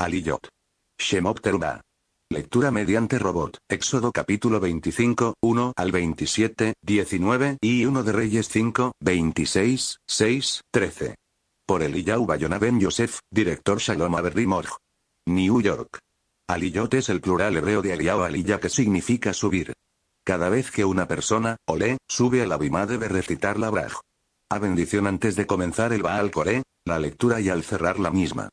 Aliyot. Shemot Lectura mediante robot, Éxodo capítulo 25, 1 al 27, 19 y 1 de Reyes 5, 26, 6, 13. Por Eliyahu Bayona Ben Yosef, director Shalom Morj, New York. Aliyot es el plural hebreo de Aliyahu Aliyah que significa subir. Cada vez que una persona, ole, sube a la bima debe recitar la braj. A bendición antes de comenzar el Baal Coré, la lectura y al cerrar la misma.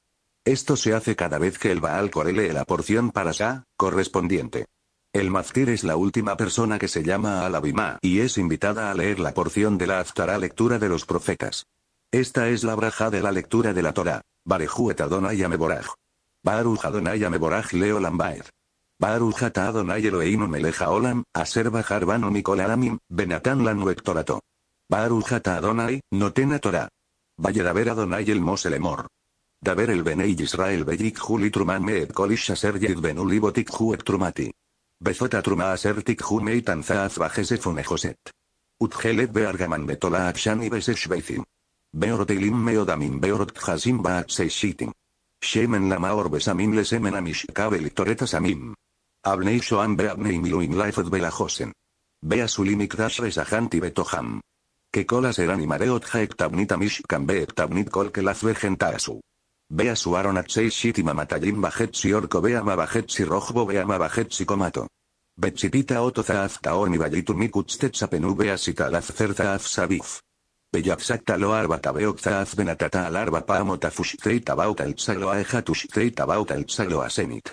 Esto se hace cada vez que el Baal corele e la porción para shah correspondiente. El maftir es la última persona que se llama al Abimá y es invitada a leer la porción de la aztara lectura de los profetas. Esta es la braja de la lectura de la Torah. Barejuet Adonai Ameboraj. Baruch Adonai Ameboraj Leo Lambaed. Baruch Adonai Eloheinu Meleja Olam, Lanu Adonai, Notena Torah. Adonai El Moselemor. Daber el Benei Israel Bellikhu Litruman Meet Kolish Aser Yedbenu Libotikhu Ektrumati. Bezota Truma Aser Tikhu Meitan Zaaz Bajese Funejoset. Utgelet Beargaman Betola Akshani Besesh Beizim. Beorot Ilim Meodamin Beorot Khasim Baat Seishitim. Shemen Lama Orbesamin Lesemen Amishkabe Litoretas Amim. Abnei Shoam Beabnei Miluim Laifet Belajosen. Beasulim Ikdash Resahanti Betoham. Que colas eran y mareot jaectabnit amishkan beectabnit kol kelaz vegentaasu. Vea suaron Shit y mamatayim bajetsi orco vea mabajetsi rojbo vea mabajetsi comato. Betsipita oto zaaftaoni vea bea sitalazcer zaaf sabif. Beyaxacta lo arba tabeok zaaf benatata al arba paamota fushtreita bauta el tzaloa eja tushtreita tabauta el tsaloa senit.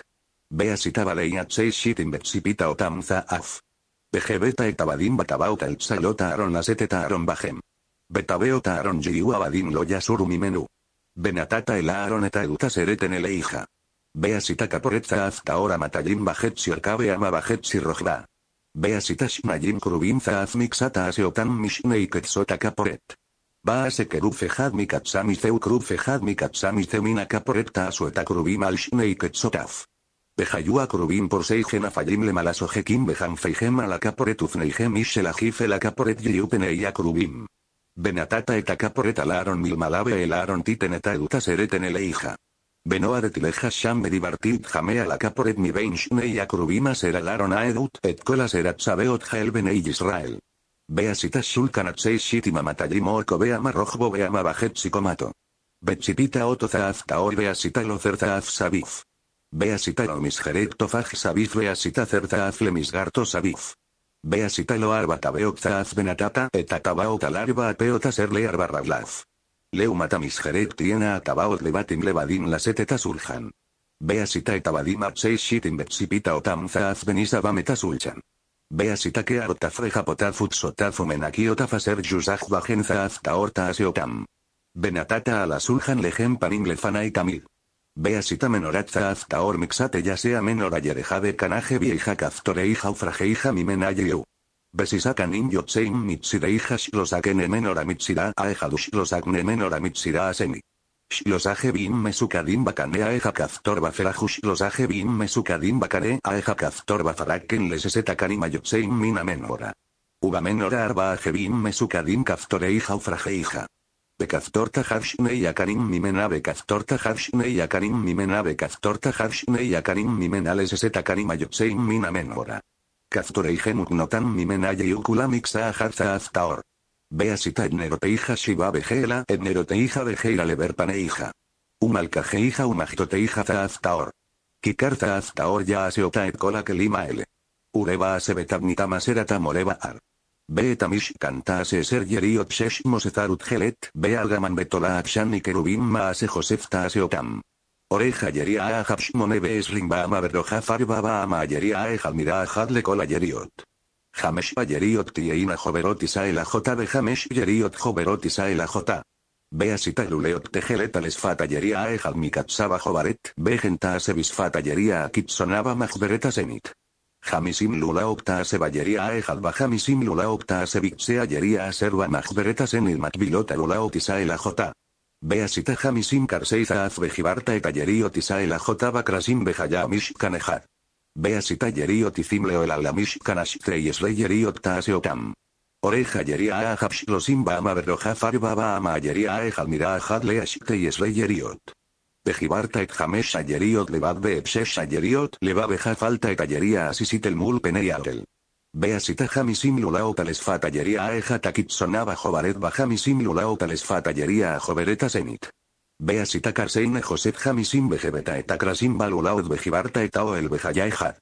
Vea in betsipita otam zaaf. Bejebeta etabadim batabauta el tsalota taaron aseteta aron bajem. Betabeo taaron jiu abadim lo Benatata el aaroneta euta en el eija. Beasitaka poretza hasta ahora matajim bajetsi orkabe ama bajetsi rojba. Beasitash majim krubinza azmixata aseotam mishne caporet. quetzota kaporet. Baase kerufe hadmi katsamiseu krufe fehad katsamisemina kaporetta asueta krubim a y quetzotaf. Bejayua krubim por seigen afayim le malasojekim feijem ala la ishel ishe la kaporet yupene y Benatata alaron mil malabe elaron titeneta eduta sereten eleija. Benoa de tileja sham medibartit jamea la caporet mi y acrubimas seralaron a edut et kola serat sabeot jael benei Israel. Beasita shulkan seis shitima matallimo beama rojbo beama bajet Bechipita oto otozaaf beasita lo sabif. Beasita lo misjerecto sabif beasita misgarto sabif bea arbatabeotza azbenatata etatabao talarba apeota serle arbarraglaz. Leumata jerec tiena atabaot levatim levadim las etetas Veas Beasita etabadim atseishitim betsipita otam Bea vametas Beasita que artafreja potafutsotafumenaki otafaser yusaj bajenza taorta aseotam. Benatata a la surjan Beasita menoratza azta mixate ya sea menor ayer de canaje vieja kaftoreija hija mi menayeu. Besisaka nin yotseim a shlosakene du mitsira aejadu shlosakne menor a aseni. Shlosaje bin mesukadim bakane aeja caftor baferaju shlosaje bin mesukadim bakane aeja kaftor bafaraken leseseta kanima yotsein mina menora. Uba menora arba ajebin mesukadim kaftoreija hija. Bekaftor Tahavshnei Yakarim Mimena Bekaftor Tahavshnei Yakarim Mimena Bekaftor Tahavshnei Yakarim Mimena Les Karim Ayotseim Mina Menora. Kaftorei notan Mimena Yeyukula Mixa zaaztaor. Beasita Etneroteija Shiva Bejela Etneroteija Bejela Leverpaneija. Umalkajeija Umajtoteija Zaaztaor. Kikar aftaor Ya Aseota Etkola Kelima ele. Ureba Asebetabnita Maserata Moleva Ar. בעת קנתה שעשר יריות שש מוסתה ותכלת, בארגמן בתולעת שני קרובים מעשה חושף תעשה אותם. עורך היריעה אחת שמונה ועשרים באמה ורוחף ארבע באמה היריעה אחד מילה אחת לכל היריות. חמש היריות תהיינה חוברות תישא אל אחותה וחמש יריות חוברות תישא אל אחותה. בעשית לוליות תכלת על שפת היריעה אחד מקצה וחוברת, בכן תעשה בשפת היריעה הקיצונה במחברת הסנית. Jamisim lula opta a aejadba Jamisim lula optase bixea yeria aserba majberetas en el matbilota lula otisa el jota. Beasita hamisim Az Bejibarta et ayerio tisa el ajota bakrasim amish kanejat. Beasita yerio otisim leo el alamish kanashtreyes reyerio optase otam. Oreja a ba losim baama verroja farba baama a aejad mira ajad leash teyes reyeriot. Pejibarta et jamesh ayeriot levad beepshesh sayeriot leva beja falta et ayeria asisit el mul peneiatel. Beasitaja jamisim lulao talesfa tallería aeja sonaba jovaret baja misim lulao talesfa tallería a jovereta senit. Beasita carseine joset jamisim bejebeta balulao et bejibarta ao el bejayaejad.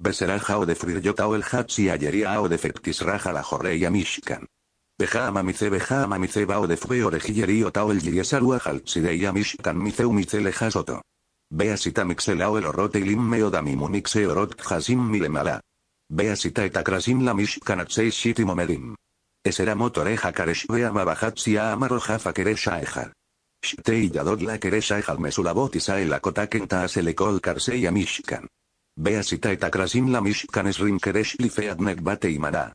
Beseraja o de o el si ayería o de raja la jorreya mishkan. Beja mamice beja mamice bao de fue orejillerío tao el yiriesarua halsidei amishkan miceu mice lejasoto. sita mixelao el orote ilim meodami munixe orot jasim milemala. sita etacrasim la mishkanatsei shitimo medim. Esera motoreja karesh bea mabajatsia amaroja fakeresha ejar. Shte y yadod la keresha ejal mesulabotisa el akotakenta aselekol karsei Bea sita etakrasim la mishkan keresh lifead bate imara.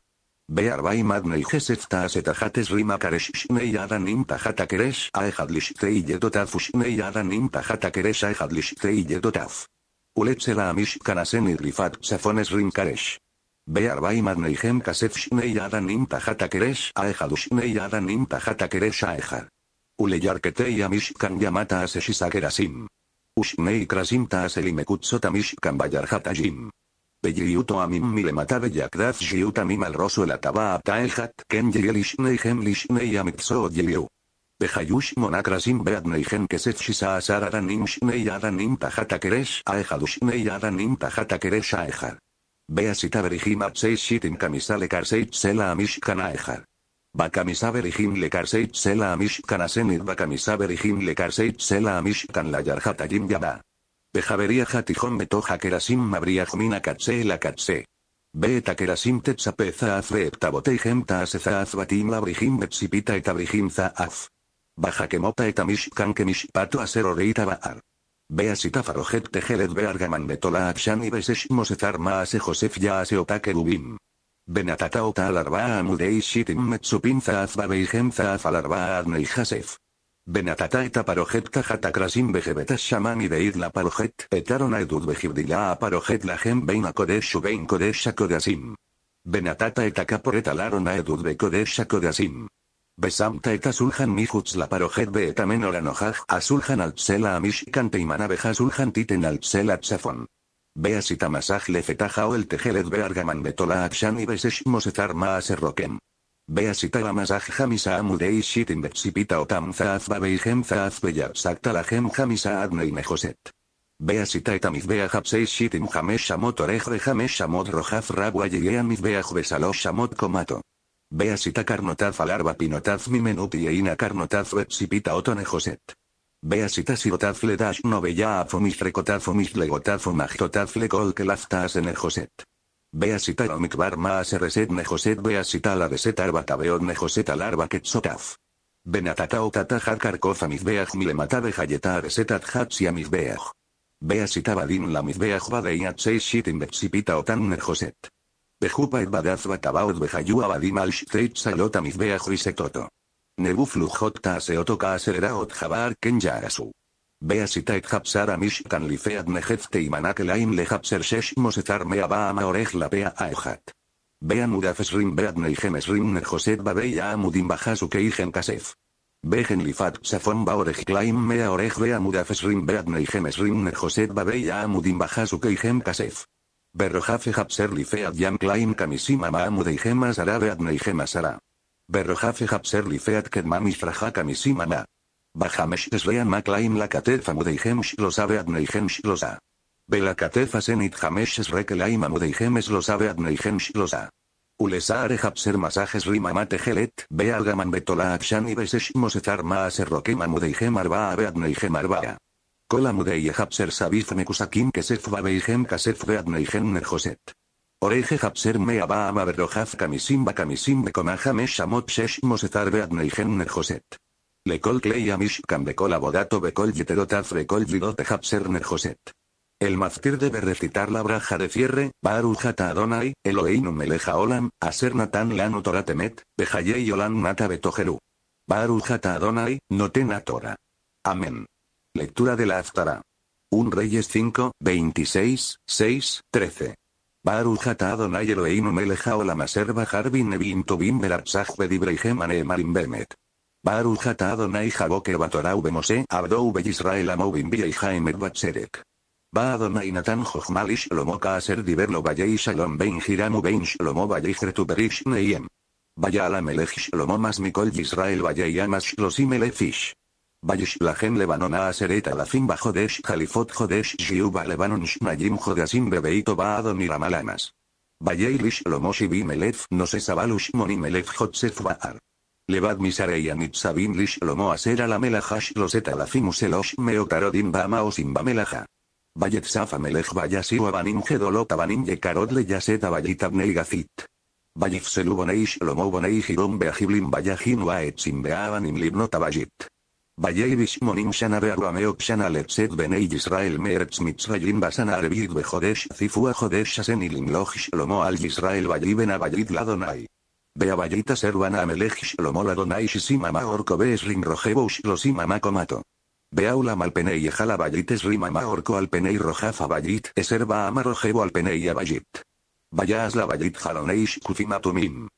Bearbay magnei gesefta asetajates rima kareshnei adanim tajata keresh aejadlishtei yedotatushnei adanim tajata keresh aejadlishtei yedotaf. Uletsela amishkanasen irrifat safones rim karesh. Bearbay magnei gem adam adanim tajata keresh aejadushnei adanim tajata keresh aejad. Uleyarketei amishkan yamata aseshisakerasim. Ushnei krasim Taaselimekutsot aselimekutsota bayarhatajim. Yuto a mimmi le de yakdas Yuto a mim al roso el ataba hat ken yelishne hem lishne yamitso yeliu. Behayush monacrasim beadneigen keset shisa asar tajata keresh aejadushne Adanim tajata keresh aejar. Beasita verigim apsei shitim kamisale karseit sela amish kanaejar. Bakamisa berijim le karseit sela amish kanasenit bakamisa berijim le karseit sela amish kan la yarjata jim Bejavería jatijón metoja sim mabría jomina katse la katse. Beta kerasim eta azre eptabotei gemta aseza azbatim labrihim betsipita za az. Baja kemota etamishkan pato aser oreita baar. sita farojet tejered beargaman betola apshan y besesh mosezar maase josef yaase otake rubim. ota alarbaa amudei shitim metsupin zaaf az falarba alarbaa adnei jasef. Benatata eta parojepta krasim vegebetas shaman la parojet etaron edud vejibdila a parojet la a Benatata eta kaporetalárona edud be kodesh Besamta eta sulhan mihuts la parojet be etamen oranojaj a sulhan altsela amishkan imana titen altsela tsafon. Beasitamasaj lefetaha o el be argaman betola y beseshmos etarma la masaj jamisa amudei shitin betsipita otam zaaz Sakta la beya Jamisa Adne adnei mejoset. Beasita etamiz bea shitim jamesh shamot de jamesh shamot rojaz rabua yegean mis beaj shamot komato. carnotaz alarba pinotaz mi menuti eina carnotaz betsipita otone joset. Beasita sirotaz le dash no bella afomis recotaz omis legotaz le laftas en joset. Beasita Omikbar reset Nejoset Beasita la deset Arba Tabeot Nejoset Alarba Ketsotaf. Benatatao Tatajar Karkoz Amizbeaj Milemata Bejayeta Areset Adhatsi Amizbeaj. Beasita Badin la Mizbeaj Badeyat Seis Shitin Betsipita Otan Nejoset. Bejupa et Badaz Batabaot Bejayu Abadim Al Shteit Salot Amizbeaj Risetoto. Nebuflujot Taaseoto Kaaseraot Jabar Ken Beasitait Hapsara Mishkan Lifead Nehefte y Manakelaim Lehapser Shesh Mosezar Mea Baama Orej la Pea Aejat. Bean Rim Beadne y Rim Nejoset Babeya Amudim Bajasuke y Kasef. Begen Lifat Safon Baorej Klaim Mea Orej vea Mudafesrim Beadne y Rim joset Babeya Amudim Bajasuke y Kasef. Berrojafe Hapser Lifead Yam Klaim Kamisima Maamude y Gemas Arabeadne y Gemas Ara. Berrojafe Hapser Lifead fraja Kamisima Ma. Bahamesh Sleam maklaim la Katefa Mudeihems lo sabe Adneihems lo sa. Bela Katefa Senit Hamesh Srekelaim Mudeihems lo sabe Adneihems lo sa. Ulesare Hapser Masajes Rima Mate Gelet, Bealgaman Betola Akshan Besesh Maaser Roquema Mudeihem Arba Abeadneihem Arbaa. Kola Mudei Hapser Sabif Mekusakim Kesef Babeihem Kasef Beadneihem Nerjoset. Oreje Hapser Mea Baama Berrojaf Kamisim Bakamisim sesh mosetar Shesh Mosezar Beadneihem joset. Le Le Col cambe a becol yeterotafre col te hapserner Joset. El maftir debe recitar la braja de cierre, Baruch donai Adonai, Eloheinum eleja olam, aser natan lanu toratemet, bejayei olam nata betojeru. Baruch Adonai, Amén. Lectura de la Aftara. 1 Reyes 5, 26, 6, 13. Baruch Adonai Eloheinum eleja olam aser bajar bin nevin tobim Barujata Adonai Jaboker Batorau Bemose Abdou Israel Amoubin y Jaime Batserek. Ba Adonai Natan Jojmalish Lomo Kaaser Diverlo Valle Shalom Ben Hiramu Ben Shlomo Valle Gertuberish Neiem. Vaya Alamelech Shlomo Mas Mikol Israel Valle Yamas Shlosimelech. Bayishlahem Lebanon Aseret Alafim Bajodesh Jalifot Jodesh Shiuba Lebanon Shmayim Jodasim Bebeito Baadon lish Vayelish Lomoshi Bimelef Nose Sabalush Monimelef Jotsef Baar. Levad Misareya lish ser a la Melahash Loseta Elosh Meotarodim Bama Osim Bayet safa Melech Bayasiu Abanim Gedolot Abanim Yekarod Leyaset abnei Gazit. selu Bonei Shlomo Bonei Hirom Beahiblim Bayahin Waetzim abanim Libnot Abayit. Bayeirish Monim Shana Bearuameok Shana Letzet Benei Yisrael Meretz Mitzrayim Zifua Jodesh Asenilim Al Yisrael Bayiben Abayit Ladonai. Beabayita Serwana Amelej Shlomol Adonai Shisimama Orko Besrin Rojebo Shlosima Komato. Beaula Malpenei Ejala Bayit Esrimama Orko Alpenei Rojafa Bayit Eserba Amarojevo Alpenei vallit. Vayas la vallit Jaloneish Kufimatumim.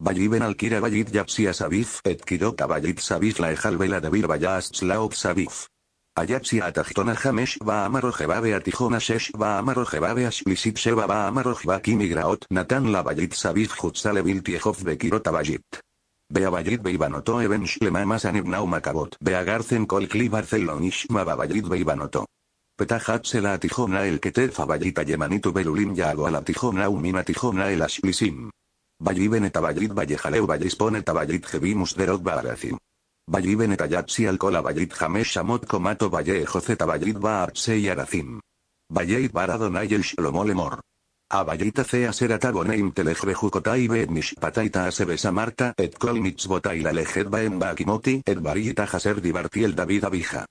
Valliven alquira vallit yapsia sabif et kirota vallit sabif la ejal vela de vir vallas sabif a atachtona jamesh va amarojebabe atijona shesh va amarojebabe ashlisit sheba va amarojba kimigraot natan la bayit sabij jutzale biltiejov bekirota bayit. Beabayit beibanoto even shlema masanibnau makabot beagarcen kolkli barcelonish mababayit beibanoto. se la atijona el ketefa bayita yemanitu belulim yago a la tijona umina tijona el ashlisim. Bayiben vallit vallejaleu vallispone tabayit jebimus derot baracim. Bayit Benetayatsi al kola vallit Jamesh Shamot Komato Baye Joseta vallit y Aracim. Bayit Baradonay el Shlomol e A Abayita cea seratagoneim telejrejucotai bet mishpataita besa marta et kol mitzvotai la lejet baem bakimoti et barita haser divartiel David abija.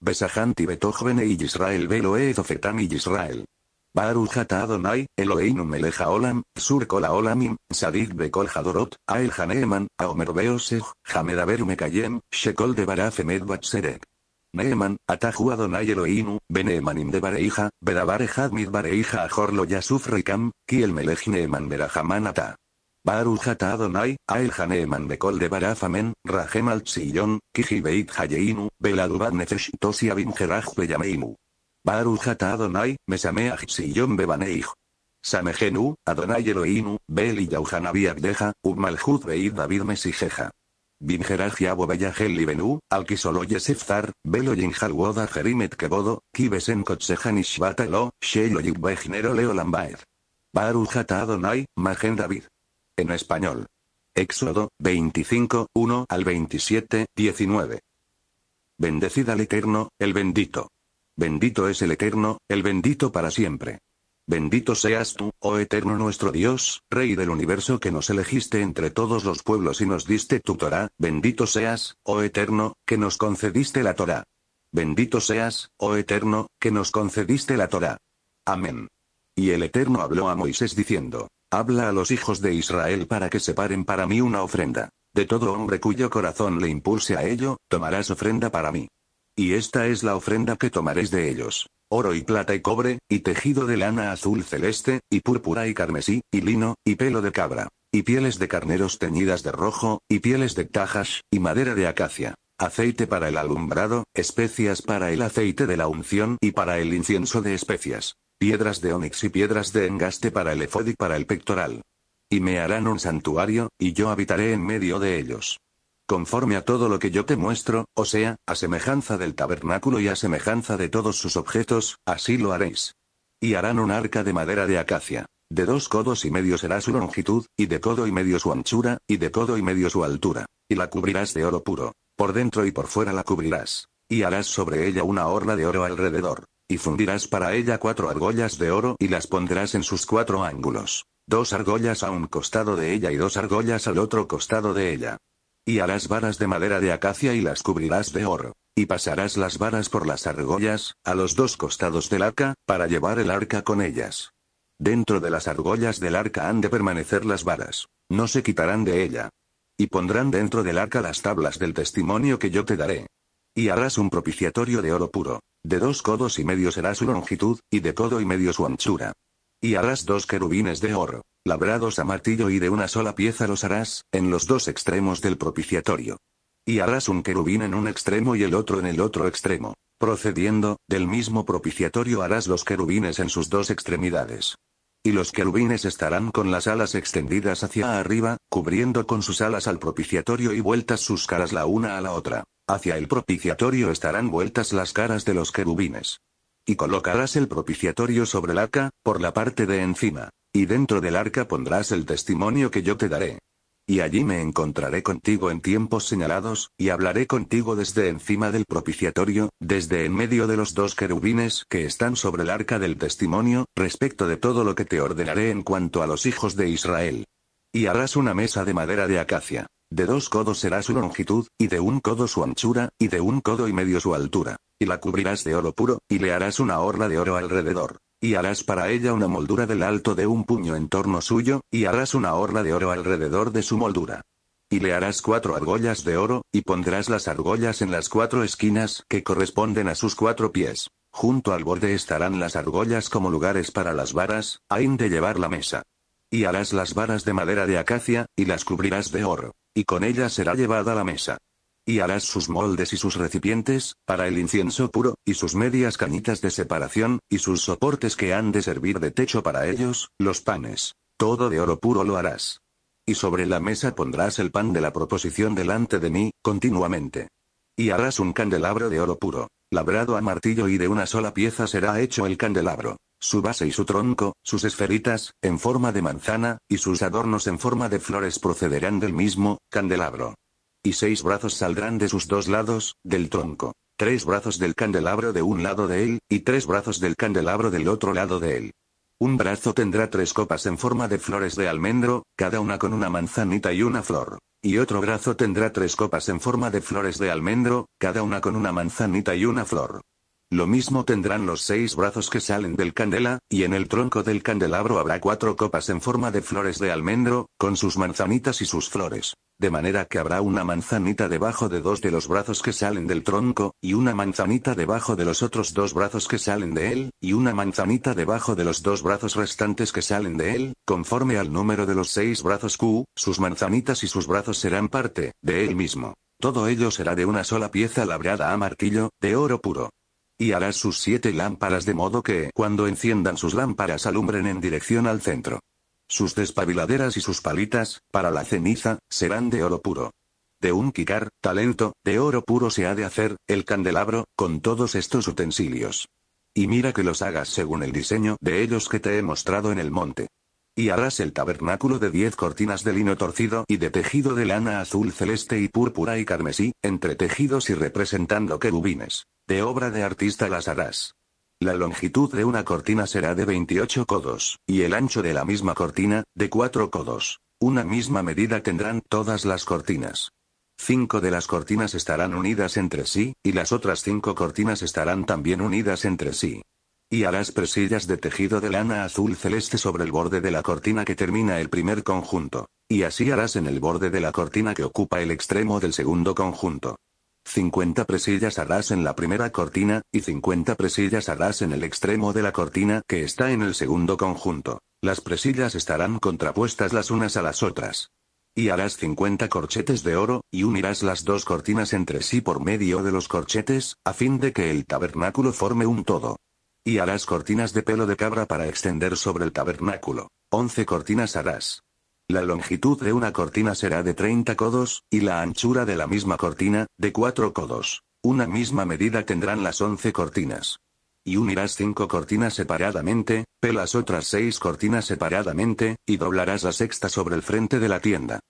Besajanti betoj bene y Israel velo e y Israel. Baruch Adonai, Eloheinu meleja olam, sur kol olamim sadik bekol hadorot, ael haneeman, haomer beoseg, shekol de shekol debarafemed emet Batserek. Neeman, atahu Adonai Eloheinu, Benemanim de Bareija, Bedabar mid Bareija a Yasuf Rikam, Kiel melej Neeman Berahaman Ata. Baruch Ata Adonai, Ael Haneeman Bekol de Barafamen, Amen, Rahem Al beit jayeinu Hayeinu, Beladubad Nefesh tosi Baru Adonai, mesameach Bebaneij. Samejenu, Adonai Eloinu, Bel y Yauhanabi deja, Ubmalhut Beid David Mesijeja. Binjeraj Yabo Beyahel Libenu, Alkisolo Yeseftar, Belo woda Jerimet Kebodo, Kibesen Kotsejan Ishbatalo, Shelo Yibbejnero Leo Adonai, Magen David. En español. Éxodo, 25, 1 al 27, 19. el al Eterno, el bendito. Bendito es el Eterno, el bendito para siempre. Bendito seas tú, oh eterno nuestro Dios, Rey del universo que nos elegiste entre todos los pueblos y nos diste tu Torá, bendito seas, oh eterno, que nos concediste la Torá. Bendito seas, oh eterno, que nos concediste la Torá. Amén. Y el Eterno habló a Moisés diciendo, Habla a los hijos de Israel para que separen para mí una ofrenda. De todo hombre cuyo corazón le impulse a ello, tomarás ofrenda para mí. Y esta es la ofrenda que tomaréis de ellos. Oro y plata y cobre, y tejido de lana azul celeste, y púrpura y carmesí, y lino, y pelo de cabra, y pieles de carneros teñidas de rojo, y pieles de tajas, y madera de acacia aceite para el alumbrado, especias para el aceite de la unción y para el incienso de especias, piedras de onix y piedras de engaste para el efod y para el pectoral. Y me harán un santuario, y yo habitaré en medio de ellos conforme a todo lo que yo te muestro, o sea, a semejanza del tabernáculo y a semejanza de todos sus objetos, así lo haréis. Y harán un arca de madera de acacia. De dos codos y medio será su longitud, y de codo y medio su anchura, y de codo y medio su altura. Y la cubrirás de oro puro. Por dentro y por fuera la cubrirás. Y harás sobre ella una orla de oro alrededor. Y fundirás para ella cuatro argollas de oro y las pondrás en sus cuatro ángulos. Dos argollas a un costado de ella y dos argollas al otro costado de ella. Y harás varas de madera de acacia y las cubrirás de oro. Y pasarás las varas por las argollas, a los dos costados del arca, para llevar el arca con ellas. Dentro de las argollas del arca han de permanecer las varas. No se quitarán de ella. Y pondrán dentro del arca las tablas del testimonio que yo te daré. Y harás un propiciatorio de oro puro. De dos codos y medio será su longitud, y de codo y medio su anchura. Y harás dos querubines de oro, labrados a martillo y de una sola pieza los harás, en los dos extremos del propiciatorio. Y harás un querubín en un extremo y el otro en el otro extremo. Procediendo, del mismo propiciatorio harás los querubines en sus dos extremidades. Y los querubines estarán con las alas extendidas hacia arriba, cubriendo con sus alas al propiciatorio y vueltas sus caras la una a la otra. Hacia el propiciatorio estarán vueltas las caras de los querubines. Y colocarás el propiciatorio sobre el arca, por la parte de encima. Y dentro del arca pondrás el testimonio que yo te daré. Y allí me encontraré contigo en tiempos señalados, y hablaré contigo desde encima del propiciatorio, desde en medio de los dos querubines que están sobre el arca del testimonio, respecto de todo lo que te ordenaré en cuanto a los hijos de Israel. Y harás una mesa de madera de acacia. De dos codos será su longitud, y de un codo su anchura, y de un codo y medio su altura. Y la cubrirás de oro puro, y le harás una orla de oro alrededor. Y harás para ella una moldura del alto de un puño en torno suyo, y harás una orla de oro alrededor de su moldura. Y le harás cuatro argollas de oro, y pondrás las argollas en las cuatro esquinas que corresponden a sus cuatro pies. Junto al borde estarán las argollas como lugares para las varas, a de llevar la mesa. Y harás las varas de madera de acacia, y las cubrirás de oro y con ella será llevada la mesa. Y harás sus moldes y sus recipientes, para el incienso puro, y sus medias cañitas de separación, y sus soportes que han de servir de techo para ellos, los panes. Todo de oro puro lo harás. Y sobre la mesa pondrás el pan de la proposición delante de mí, continuamente. Y harás un candelabro de oro puro. Labrado a martillo y de una sola pieza será hecho el candelabro. Su base y su tronco, sus esferitas, en forma de manzana, y sus adornos en forma de flores procederán del mismo, candelabro. Y seis brazos saldrán de sus dos lados, del tronco. Tres brazos del candelabro de un lado de él, y tres brazos del candelabro del otro lado de él. Un brazo tendrá tres copas en forma de flores de almendro, cada una con una manzanita y una flor. Y otro brazo tendrá tres copas en forma de flores de almendro, cada una con una manzanita y una flor. Lo mismo tendrán los seis brazos que salen del candela, y en el tronco del candelabro habrá cuatro copas en forma de flores de almendro, con sus manzanitas y sus flores. De manera que habrá una manzanita debajo de dos de los brazos que salen del tronco, y una manzanita debajo de los otros dos brazos que salen de él, y una manzanita debajo de los dos brazos restantes que salen de él, conforme al número de los seis brazos Q, sus manzanitas y sus brazos serán parte, de él mismo. Todo ello será de una sola pieza labrada a martillo, de oro puro y harás sus siete lámparas de modo que cuando enciendan sus lámparas alumbren en dirección al centro. Sus despabiladeras y sus palitas, para la ceniza, serán de oro puro. De un kikar, talento, de oro puro se ha de hacer, el candelabro, con todos estos utensilios. Y mira que los hagas según el diseño de ellos que te he mostrado en el monte y harás el tabernáculo de diez cortinas de lino torcido y de tejido de lana azul celeste y púrpura y carmesí, entre tejidos y representando querubines. De obra de artista las harás. La longitud de una cortina será de 28 codos, y el ancho de la misma cortina, de 4 codos. Una misma medida tendrán todas las cortinas. Cinco de las cortinas estarán unidas entre sí, y las otras cinco cortinas estarán también unidas entre sí y harás presillas de tejido de lana azul celeste sobre el borde de la cortina que termina el primer conjunto, y así harás en el borde de la cortina que ocupa el extremo del segundo conjunto. 50 presillas harás en la primera cortina, y 50 presillas harás en el extremo de la cortina que está en el segundo conjunto. Las presillas estarán contrapuestas las unas a las otras. Y harás 50 corchetes de oro, y unirás las dos cortinas entre sí por medio de los corchetes, a fin de que el tabernáculo forme un todo. Y harás cortinas de pelo de cabra para extender sobre el tabernáculo. Once cortinas harás. La longitud de una cortina será de 30 codos, y la anchura de la misma cortina, de 4 codos. Una misma medida tendrán las 11 cortinas. Y unirás cinco cortinas separadamente, pelas otras seis cortinas separadamente, y doblarás la sexta sobre el frente de la tienda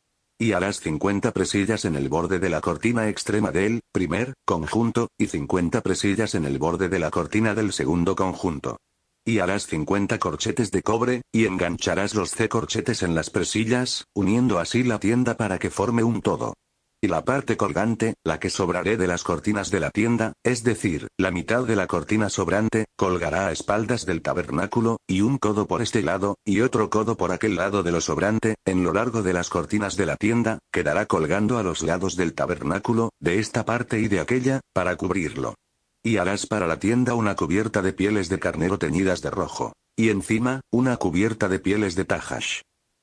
y a las 50 presillas en el borde de la cortina extrema del primer conjunto, y 50 presillas en el borde de la cortina del segundo conjunto. Y harás 50 corchetes de cobre, y engancharás los C corchetes en las presillas, uniendo así la tienda para que forme un todo. Y la parte colgante, la que sobraré de las cortinas de la tienda, es decir, la mitad de la cortina sobrante, colgará a espaldas del tabernáculo, y un codo por este lado, y otro codo por aquel lado de lo sobrante, en lo largo de las cortinas de la tienda, quedará colgando a los lados del tabernáculo, de esta parte y de aquella, para cubrirlo. Y harás para la tienda una cubierta de pieles de carnero teñidas de rojo. Y encima, una cubierta de pieles de tajash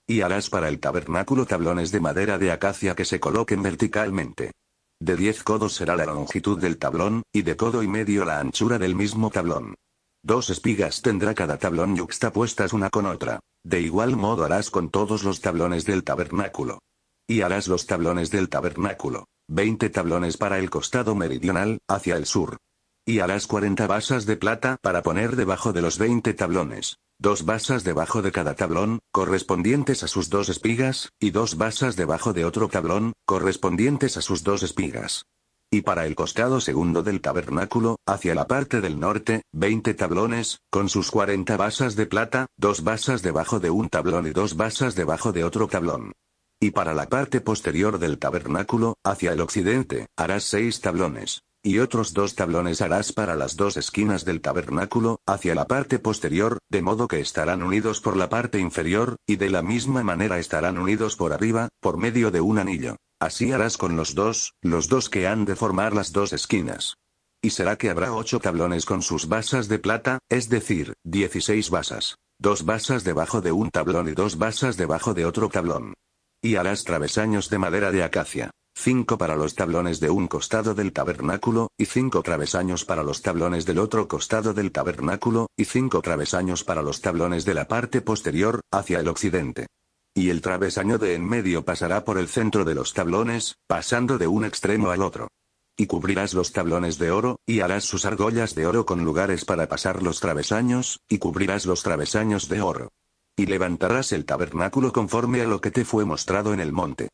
y harás para el tabernáculo tablones de madera de acacia que se coloquen verticalmente. De 10 codos será la longitud del tablón, y de codo y medio la anchura del mismo tablón. Dos espigas tendrá cada tablón yuxtapuestas una con otra. De igual modo harás con todos los tablones del tabernáculo. Y harás los tablones del tabernáculo. veinte tablones para el costado meridional, hacia el sur. Y harás 40 basas de plata para poner debajo de los 20 tablones. Dos basas debajo de cada tablón, correspondientes a sus dos espigas, y dos basas debajo de otro tablón, correspondientes a sus dos espigas. Y para el costado segundo del tabernáculo, hacia la parte del norte, veinte tablones, con sus cuarenta basas de plata, dos basas debajo de un tablón y dos basas debajo de otro tablón. Y para la parte posterior del tabernáculo, hacia el occidente, harás seis tablones. Y otros dos tablones harás para las dos esquinas del tabernáculo, hacia la parte posterior, de modo que estarán unidos por la parte inferior, y de la misma manera estarán unidos por arriba, por medio de un anillo. Así harás con los dos, los dos que han de formar las dos esquinas. Y será que habrá ocho tablones con sus basas de plata, es decir, dieciséis basas. Dos basas debajo de un tablón y dos basas debajo de otro tablón. Y harás travesaños de madera de acacia cinco para los tablones de un costado del tabernáculo, y cinco travesaños para los tablones del otro costado del tabernáculo, y cinco travesaños para los tablones de la parte posterior, hacia el occidente. Y el travesaño de en medio pasará por el centro de los tablones, pasando de un extremo al otro. Y cubrirás los tablones de oro, y harás sus argollas de oro con lugares para pasar los travesaños, y cubrirás los travesaños de oro. Y levantarás el tabernáculo conforme a lo que te fue mostrado en el monte.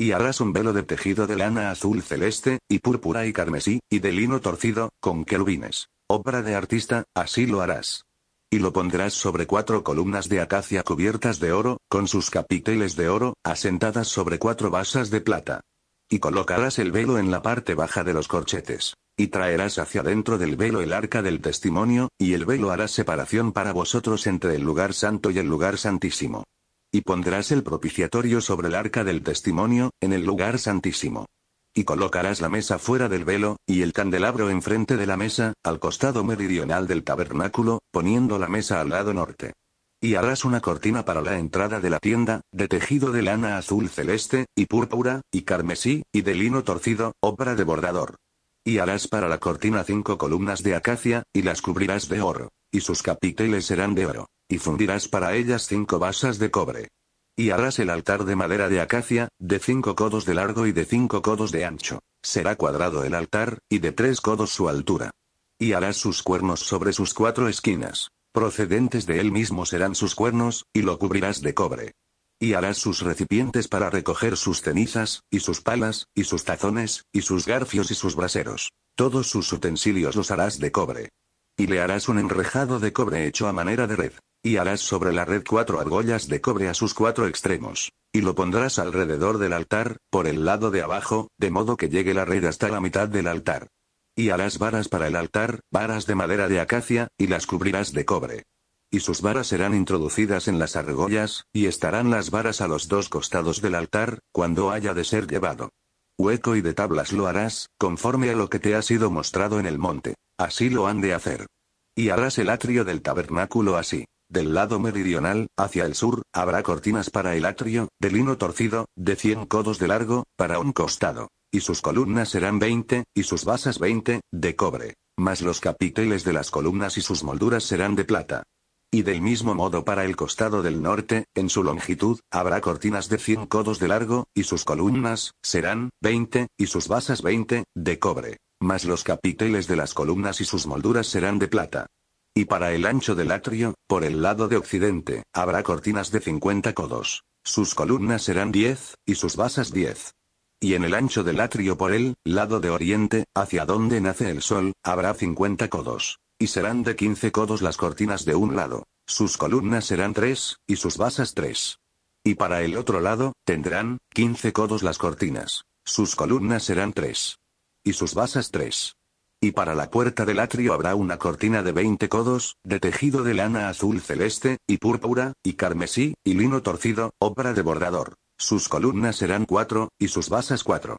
Y harás un velo de tejido de lana azul celeste, y púrpura y carmesí, y de lino torcido, con querubines. Obra de artista, así lo harás. Y lo pondrás sobre cuatro columnas de acacia cubiertas de oro, con sus capiteles de oro, asentadas sobre cuatro basas de plata. Y colocarás el velo en la parte baja de los corchetes. Y traerás hacia dentro del velo el arca del testimonio, y el velo hará separación para vosotros entre el lugar santo y el lugar santísimo. Y pondrás el propiciatorio sobre el arca del testimonio, en el lugar santísimo. Y colocarás la mesa fuera del velo, y el candelabro enfrente de la mesa, al costado meridional del tabernáculo, poniendo la mesa al lado norte. Y harás una cortina para la entrada de la tienda, de tejido de lana azul celeste, y púrpura, y carmesí, y de lino torcido, obra de bordador. Y harás para la cortina cinco columnas de acacia, y las cubrirás de oro. Y sus capiteles serán de oro. Y fundirás para ellas cinco basas de cobre. Y harás el altar de madera de acacia, de cinco codos de largo y de cinco codos de ancho. Será cuadrado el altar, y de tres codos su altura. Y harás sus cuernos sobre sus cuatro esquinas. Procedentes de él mismo serán sus cuernos, y lo cubrirás de cobre. Y harás sus recipientes para recoger sus cenizas, y sus palas, y sus tazones, y sus garfios y sus braseros. Todos sus utensilios los harás de cobre. Y le harás un enrejado de cobre hecho a manera de red. Y harás sobre la red cuatro argollas de cobre a sus cuatro extremos. Y lo pondrás alrededor del altar, por el lado de abajo, de modo que llegue la red hasta la mitad del altar. Y harás varas para el altar, varas de madera de acacia, y las cubrirás de cobre. Y sus varas serán introducidas en las argollas, y estarán las varas a los dos costados del altar, cuando haya de ser llevado. Hueco y de tablas lo harás, conforme a lo que te ha sido mostrado en el monte. Así lo han de hacer. Y harás el atrio del tabernáculo así. Del lado meridional, hacia el sur, habrá cortinas para el atrio, de lino torcido, de 100 codos de largo, para un costado. Y sus columnas serán 20, y sus basas 20, de cobre. Más los capiteles de las columnas y sus molduras serán de plata. Y del mismo modo para el costado del norte, en su longitud, habrá cortinas de 100 codos de largo, y sus columnas, serán, 20, y sus basas 20, de cobre. Más los capiteles de las columnas y sus molduras serán de plata. Y para el ancho del atrio, por el lado de occidente, habrá cortinas de 50 codos. Sus columnas serán 10, y sus basas 10. Y en el ancho del atrio por el lado de oriente, hacia donde nace el sol, habrá 50 codos. Y serán de 15 codos las cortinas de un lado. Sus columnas serán 3, y sus basas 3. Y para el otro lado, tendrán 15 codos las cortinas. Sus columnas serán 3. Y sus basas 3. Y para la puerta del atrio habrá una cortina de 20 codos, de tejido de lana azul celeste, y púrpura, y carmesí, y lino torcido, obra de bordador. Sus columnas serán cuatro, y sus basas cuatro.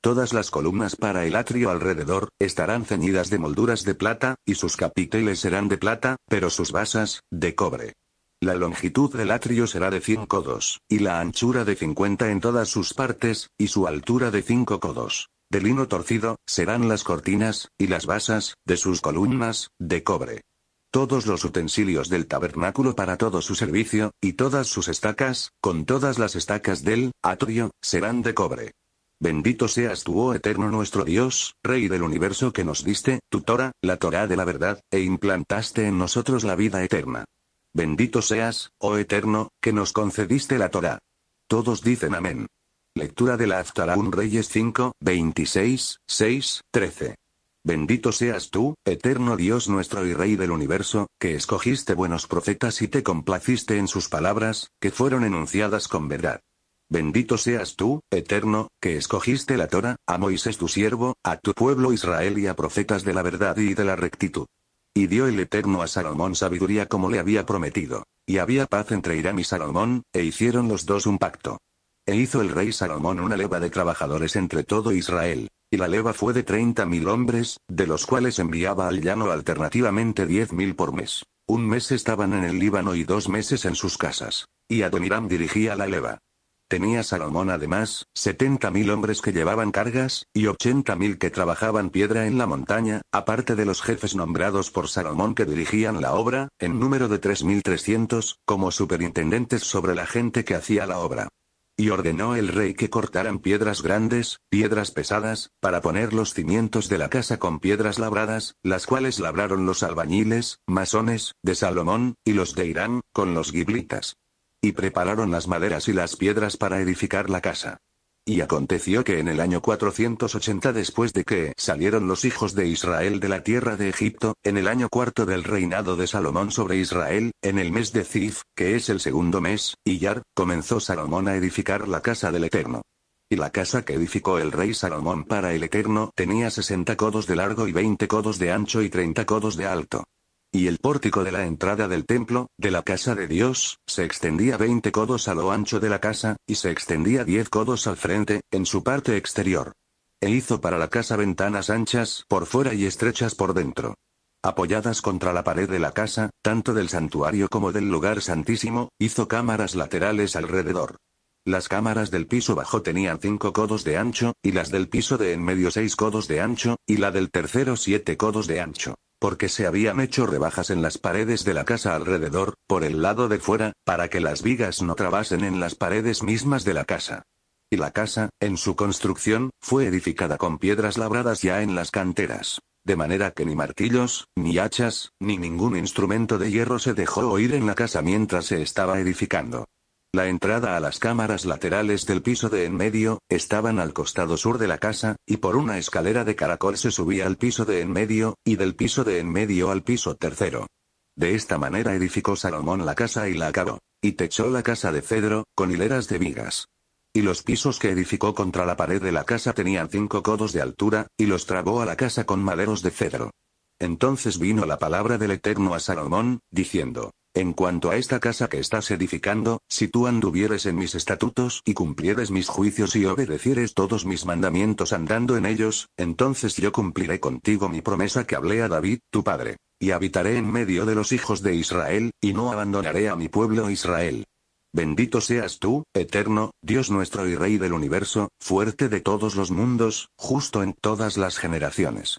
Todas las columnas para el atrio alrededor, estarán ceñidas de molduras de plata, y sus capiteles serán de plata, pero sus basas, de cobre. La longitud del atrio será de 100 codos, y la anchura de 50 en todas sus partes, y su altura de 5 codos de lino torcido, serán las cortinas, y las basas, de sus columnas, de cobre. Todos los utensilios del tabernáculo para todo su servicio, y todas sus estacas, con todas las estacas del atrio, serán de cobre. Bendito seas tú, oh eterno nuestro Dios, Rey del universo que nos diste, tu Torah, la Torah de la verdad, e implantaste en nosotros la vida eterna. Bendito seas, oh eterno, que nos concediste la Torah. Todos dicen amén. Lectura de la 1 Reyes 5, 26, 6, 13. Bendito seas tú, eterno Dios nuestro y Rey del universo, que escogiste buenos profetas y te complaciste en sus palabras, que fueron enunciadas con verdad. Bendito seas tú, eterno, que escogiste la Torah, a Moisés tu siervo, a tu pueblo Israel y a profetas de la verdad y de la rectitud. Y dio el Eterno a Salomón sabiduría como le había prometido. Y había paz entre Irán y Salomón, e hicieron los dos un pacto. E hizo el rey Salomón una leva de trabajadores entre todo Israel. Y la leva fue de 30.000 hombres, de los cuales enviaba al llano alternativamente 10.000 por mes. Un mes estaban en el Líbano y dos meses en sus casas. Y Adoniram dirigía la leva. Tenía Salomón además, 70.000 hombres que llevaban cargas, y ochenta mil que trabajaban piedra en la montaña, aparte de los jefes nombrados por Salomón que dirigían la obra, en número de 3.300, como superintendentes sobre la gente que hacía la obra. Y ordenó el rey que cortaran piedras grandes, piedras pesadas, para poner los cimientos de la casa con piedras labradas, las cuales labraron los albañiles, masones, de Salomón, y los de Irán, con los giblitas. Y prepararon las maderas y las piedras para edificar la casa. Y aconteció que en el año 480 después de que salieron los hijos de Israel de la tierra de Egipto, en el año cuarto del reinado de Salomón sobre Israel, en el mes de Zif, que es el segundo mes, Yar, comenzó Salomón a edificar la casa del Eterno. Y la casa que edificó el rey Salomón para el Eterno tenía 60 codos de largo y 20 codos de ancho y 30 codos de alto. Y el pórtico de la entrada del templo, de la casa de Dios, se extendía 20 codos a lo ancho de la casa, y se extendía 10 codos al frente, en su parte exterior. E hizo para la casa ventanas anchas por fuera y estrechas por dentro. Apoyadas contra la pared de la casa, tanto del santuario como del lugar santísimo, hizo cámaras laterales alrededor. Las cámaras del piso bajo tenían 5 codos de ancho, y las del piso de en medio 6 codos de ancho, y la del tercero 7 codos de ancho porque se habían hecho rebajas en las paredes de la casa alrededor, por el lado de fuera, para que las vigas no trabasen en las paredes mismas de la casa. Y la casa, en su construcción, fue edificada con piedras labradas ya en las canteras. De manera que ni martillos, ni hachas, ni ningún instrumento de hierro se dejó oír en la casa mientras se estaba edificando. La entrada a las cámaras laterales del piso de en medio, estaban al costado sur de la casa, y por una escalera de caracol se subía al piso de en medio, y del piso de en medio al piso tercero. De esta manera edificó Salomón la casa y la acabó. Y techó la casa de Cedro, con hileras de vigas. Y los pisos que edificó contra la pared de la casa tenían cinco codos de altura, y los trabó a la casa con maderos de cedro. Entonces vino la palabra del Eterno a Salomón, diciendo, en cuanto a esta casa que estás edificando, si tú anduvieres en mis estatutos y cumplieres mis juicios y obedecieres todos mis mandamientos andando en ellos, entonces yo cumpliré contigo mi promesa que hablé a David, tu padre. Y habitaré en medio de los hijos de Israel, y no abandonaré a mi pueblo Israel. Bendito seas tú, eterno, Dios nuestro y Rey del universo, fuerte de todos los mundos, justo en todas las generaciones.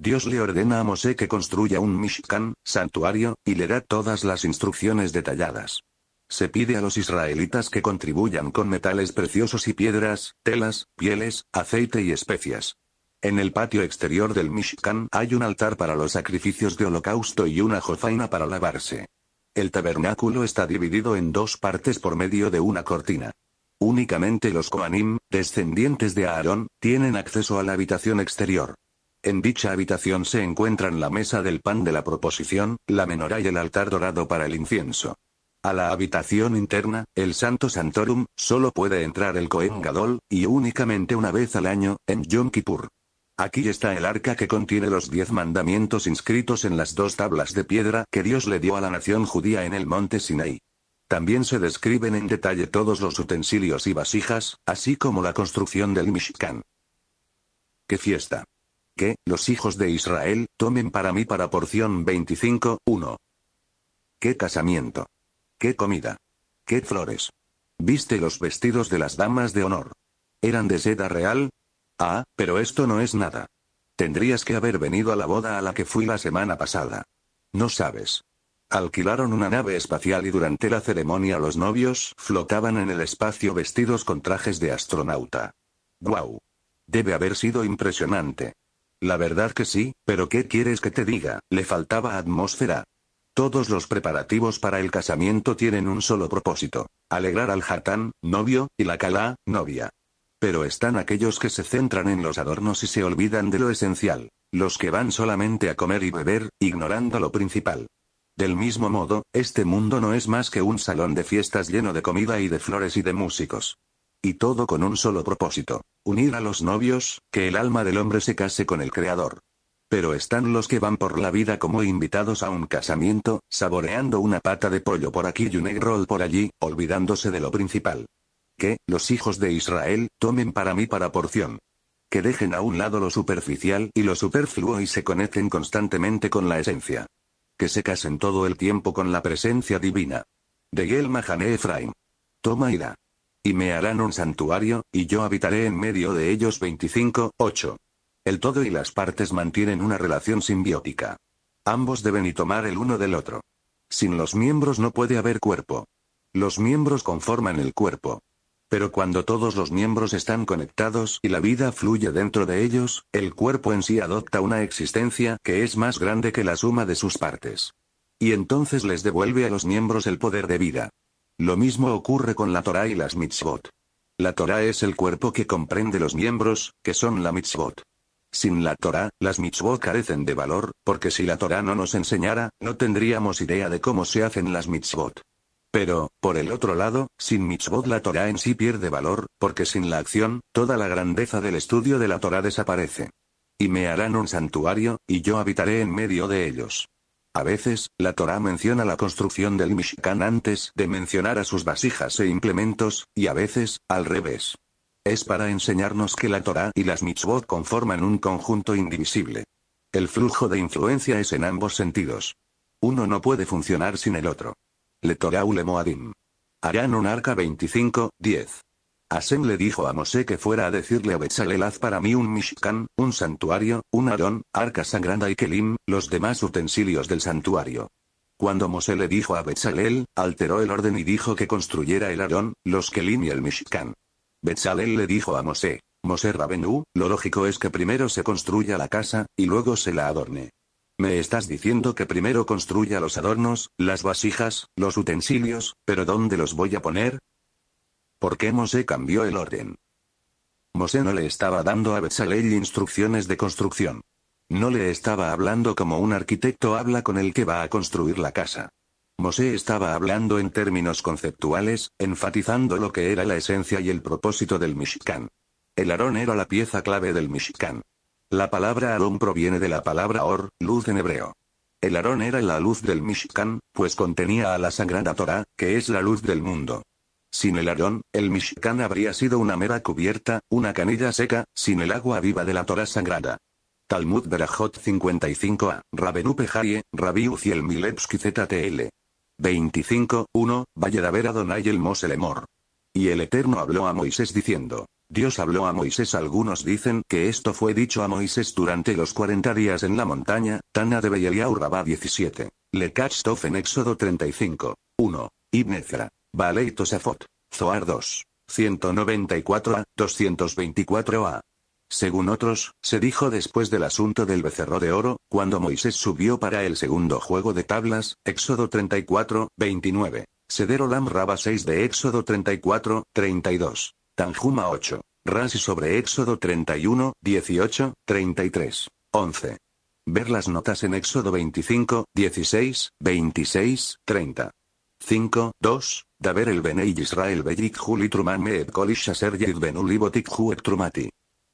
Dios le ordena a Mosé que construya un Mishkan, santuario, y le da todas las instrucciones detalladas. Se pide a los israelitas que contribuyan con metales preciosos y piedras, telas, pieles, aceite y especias. En el patio exterior del Mishkan hay un altar para los sacrificios de holocausto y una jofaina para lavarse. El tabernáculo está dividido en dos partes por medio de una cortina. Únicamente los Koanim, descendientes de Aarón, tienen acceso a la habitación exterior. En dicha habitación se encuentran la mesa del pan de la proposición, la menorá y el altar dorado para el incienso. A la habitación interna, el Santo Santorum, solo puede entrar el Kohen Gadol, y únicamente una vez al año, en Yom Kippur. Aquí está el arca que contiene los diez mandamientos inscritos en las dos tablas de piedra que Dios le dio a la nación judía en el monte Sinaí. También se describen en detalle todos los utensilios y vasijas, así como la construcción del Mishkan. ¡Qué fiesta! que, los hijos de Israel, tomen para mí para porción 25, 1. ¡Qué casamiento! ¡Qué comida! ¡Qué flores! Viste los vestidos de las damas de honor. ¿Eran de seda real? Ah, pero esto no es nada. Tendrías que haber venido a la boda a la que fui la semana pasada. No sabes. Alquilaron una nave espacial y durante la ceremonia los novios flotaban en el espacio vestidos con trajes de astronauta. ¡Guau! Debe haber sido impresionante. La verdad que sí, pero ¿qué quieres que te diga? Le faltaba atmósfera. Todos los preparativos para el casamiento tienen un solo propósito, alegrar al jatán, novio, y la Kalá, novia. Pero están aquellos que se centran en los adornos y se olvidan de lo esencial, los que van solamente a comer y beber, ignorando lo principal. Del mismo modo, este mundo no es más que un salón de fiestas lleno de comida y de flores y de músicos. Y todo con un solo propósito, unir a los novios, que el alma del hombre se case con el Creador. Pero están los que van por la vida como invitados a un casamiento, saboreando una pata de pollo por aquí y un egg roll por allí, olvidándose de lo principal. Que, los hijos de Israel, tomen para mí para porción. Que dejen a un lado lo superficial y lo superfluo y se conecten constantemente con la esencia. Que se casen todo el tiempo con la presencia divina. De Yelma Hane Efraim. Toma y y me harán un santuario, y yo habitaré en medio de ellos 25, 8. El todo y las partes mantienen una relación simbiótica. Ambos deben y tomar el uno del otro. Sin los miembros no puede haber cuerpo. Los miembros conforman el cuerpo. Pero cuando todos los miembros están conectados y la vida fluye dentro de ellos, el cuerpo en sí adopta una existencia que es más grande que la suma de sus partes. Y entonces les devuelve a los miembros el poder de vida. Lo mismo ocurre con la Torah y las mitzvot. La Torah es el cuerpo que comprende los miembros, que son la mitzvot. Sin la Torah, las mitzvot carecen de valor, porque si la Torah no nos enseñara, no tendríamos idea de cómo se hacen las mitzvot. Pero, por el otro lado, sin mitzvot la Torah en sí pierde valor, porque sin la acción, toda la grandeza del estudio de la Torah desaparece. Y me harán un santuario, y yo habitaré en medio de ellos. A veces, la Torá menciona la construcción del Mishkan antes de mencionar a sus vasijas e implementos, y a veces, al revés. Es para enseñarnos que la Torá y las mitzvot conforman un conjunto indivisible. El flujo de influencia es en ambos sentidos. Uno no puede funcionar sin el otro. Le Torah u le Moadim. Harán un arca 25, 10. Asem le dijo a Mosé que fuera a decirle a Betzalel haz para mí un Mishkan, un santuario, un arón, arca sangranda y Kelim, los demás utensilios del santuario. Cuando Mosé le dijo a Betzalel, alteró el orden y dijo que construyera el arón, los Kelim y el Mishkan. Betzalel le dijo a Mosé, Mosé Rabenu, lo lógico es que primero se construya la casa, y luego se la adorne. Me estás diciendo que primero construya los adornos, las vasijas, los utensilios, pero ¿dónde los voy a poner? ¿Por qué Mosé cambió el orden? Mosé no le estaba dando a Bezalel instrucciones de construcción. No le estaba hablando como un arquitecto habla con el que va a construir la casa. Mosé estaba hablando en términos conceptuales, enfatizando lo que era la esencia y el propósito del Mishkan. El Aarón era la pieza clave del Mishkan. La palabra Aarón proviene de la palabra Or, luz en hebreo. El Aarón era la luz del Mishkan, pues contenía a la Sagrada Torah, que es la luz del mundo. Sin el Arón, el Mishkan habría sido una mera cubierta, una canilla seca, sin el agua viva de la Torah sagrada. Talmud Berajot 55a, Rabenu Pejaye, Rabi Uziel Milevsky ZTL. 25, 1, Valle de Adonai el Moselemor. Y el Eterno habló a Moisés diciendo, Dios habló a Moisés algunos dicen que esto fue dicho a Moisés durante los 40 días en la montaña, Tana de Beyeliaur 17. Le Tof en Éxodo 35. 1. Ibn Ezra. Balei Tosafot. Zoar 2. 194 a 224 a. Según otros, se dijo después del asunto del becerro de oro, cuando Moisés subió para el segundo juego de tablas, Éxodo 34, 29. Sederolam Raba 6 de Éxodo 34, 32. Tanjuma 8. Rasi sobre Éxodo 31, 18, 33. 11. Ver las notas en Éxodo 25, 16, 26, 30. 5, 2, Daber el Benei Israel Juli Truman Meet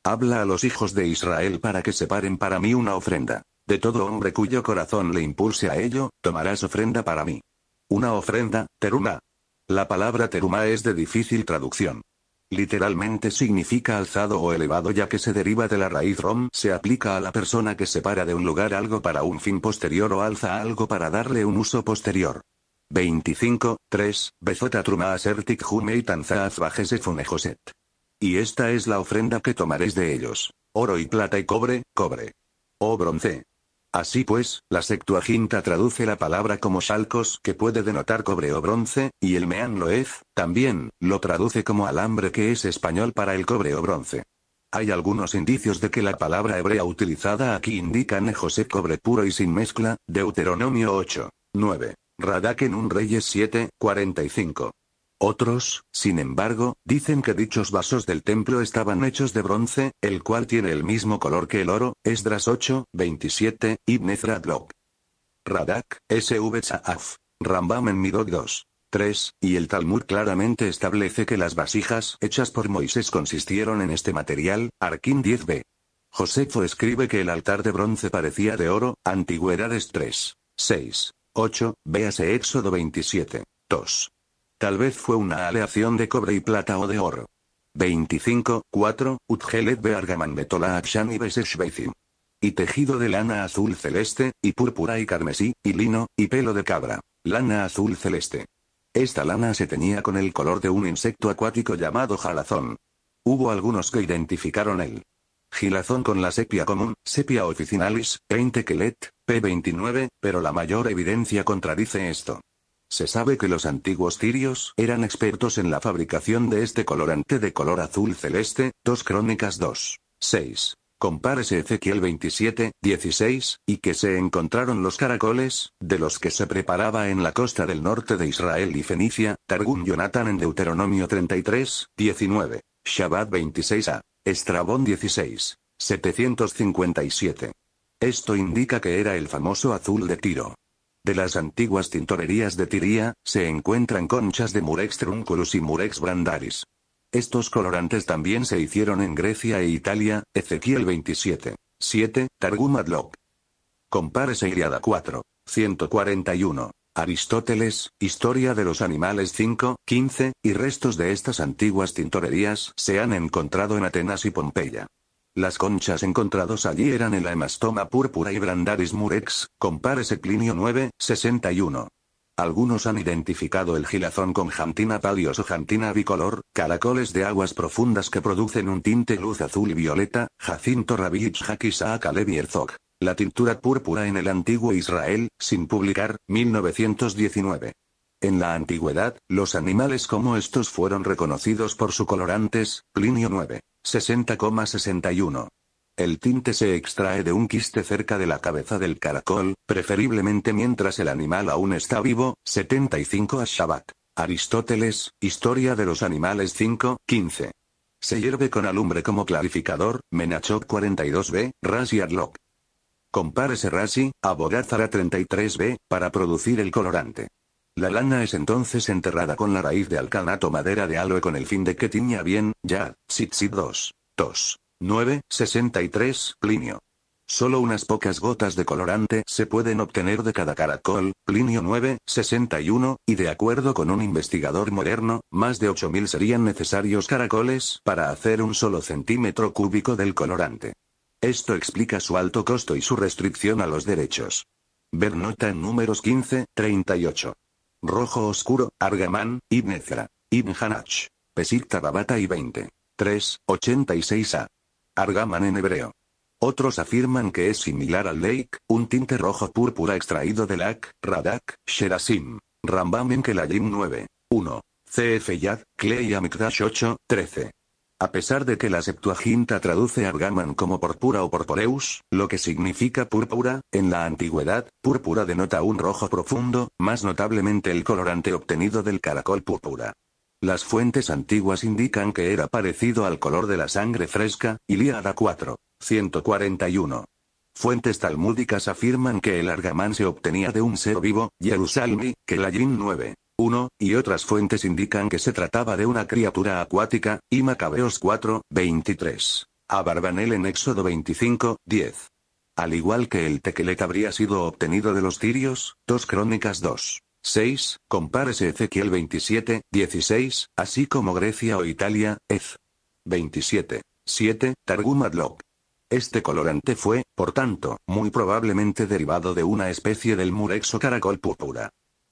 Habla a los hijos de Israel para que separen para mí una ofrenda. De todo hombre cuyo corazón le impulse a ello, tomarás ofrenda para mí. Una ofrenda, teruma. La palabra teruma es de difícil traducción. Literalmente significa alzado o elevado ya que se deriva de la raíz rom, se aplica a la persona que separa de un lugar algo para un fin posterior o alza algo para darle un uso posterior. 25, 3, Bezota tanzaaz Y esta es la ofrenda que tomaréis de ellos. Oro y plata y cobre, cobre. O bronce. Así pues, la Septuaginta traduce la palabra como salcos, que puede denotar cobre o bronce, y el meán loez, también, lo traduce como alambre que es español para el cobre o bronce. Hay algunos indicios de que la palabra hebrea utilizada aquí indica nejose cobre puro y sin mezcla, Deuteronomio 8, 9. Radak en un Reyes 7, 45. Otros, sin embargo, dicen que dichos vasos del templo estaban hechos de bronce, el cual tiene el mismo color que el oro, Esdras 8, 27, Ibn Ezradlok. Radak, S.V. Saaf. Rambam en Midot 2. 3, y el Talmud claramente establece que las vasijas hechas por Moisés consistieron en este material, Arkin 10b. Josefo escribe que el altar de bronce parecía de oro, Antigüedades 3. 6. 8, véase Éxodo 27. 2. Tal vez fue una aleación de cobre y plata o de oro. 25, 4, Utgelet Beargaman Betola Akshan y Y tejido de lana azul celeste, y púrpura y carmesí, y lino, y pelo de cabra. Lana azul celeste. Esta lana se tenía con el color de un insecto acuático llamado jalazón. Hubo algunos que identificaron él. Gilazón con la sepia común, sepia officinalis, 20 quelet, p29, pero la mayor evidencia contradice esto. Se sabe que los antiguos tirios eran expertos en la fabricación de este colorante de color azul celeste, 2 Crónicas 26 6. Compárese Ezequiel 27, 16, y que se encontraron los caracoles, de los que se preparaba en la costa del norte de Israel y Fenicia, Targum Jonathan en Deuteronomio 33, 19, Shabbat 26a. Estrabón 16. 757. Esto indica que era el famoso azul de Tiro. De las antiguas tintorerías de Tiría, se encuentran conchas de Murex trunculus y Murex brandaris. Estos colorantes también se hicieron en Grecia e Italia, Ezequiel 27. 7, Targum Adlock. Compárese 4. 141. Aristóteles, Historia de los Animales 5, 15, y restos de estas antiguas tintorerías se han encontrado en Atenas y Pompeya. Las conchas encontrados allí eran el hemastoma púrpura y Brandaris murex, compárese Plinio 9, 61. Algunos han identificado el gilazón con jantina palios o jantina bicolor, caracoles de aguas profundas que producen un tinte luz azul y violeta, Jacinto Ravich caleb y la tintura púrpura en el antiguo Israel, sin publicar, 1919. En la antigüedad, los animales como estos fueron reconocidos por su colorantes, Plinio 9. 60,61. El tinte se extrae de un quiste cerca de la cabeza del caracol, preferiblemente mientras el animal aún está vivo, 75 a Shabbat. Aristóteles, Historia de los Animales 5, 15. Se hierve con alumbre como clarificador, Menachot 42b, Ras Compárese Rasi, a 33b, para producir el colorante. La lana es entonces enterrada con la raíz de alcanato madera de aloe con el fin de que tiña bien, ya, Sitsi 2. 2. 9, 63, Plinio. Solo unas pocas gotas de colorante se pueden obtener de cada caracol, Plinio 9, 61, y de acuerdo con un investigador moderno, más de 8.000 serían necesarios caracoles para hacer un solo centímetro cúbico del colorante. Esto explica su alto costo y su restricción a los derechos. Ver nota en números 15, 38. Rojo Oscuro, argamán, Ibn Ezra. Ibn Hanach. y 20. 3, 86a. Argaman en hebreo. Otros afirman que es similar al Lake, un tinte rojo púrpura extraído del ak, Radak, Sherasim. Rambam en Kelayim 9. 1. CF Yad, y Amikdash 8, 13. A pesar de que la Septuaginta traduce Argaman como purpura o porporeus, lo que significa púrpura, en la antigüedad, púrpura denota un rojo profundo, más notablemente el colorante obtenido del caracol púrpura. Las fuentes antiguas indican que era parecido al color de la sangre fresca, Ilíada 4. 141. Fuentes talmúdicas afirman que el argamán se obtenía de un ser vivo, Jerusalmi, que 9. 1, y otras fuentes indican que se trataba de una criatura acuática, y Macabeos 4, 23. A Barbanel en Éxodo 25, 10. Al igual que el tequelet habría sido obtenido de los tirios, 2 Crónicas 2. 6, compárese Ezequiel 27, 16, así como Grecia o Italia, Ez. 27. 7, Targum Este colorante fue, por tanto, muy probablemente derivado de una especie del murexo caracol púrpura.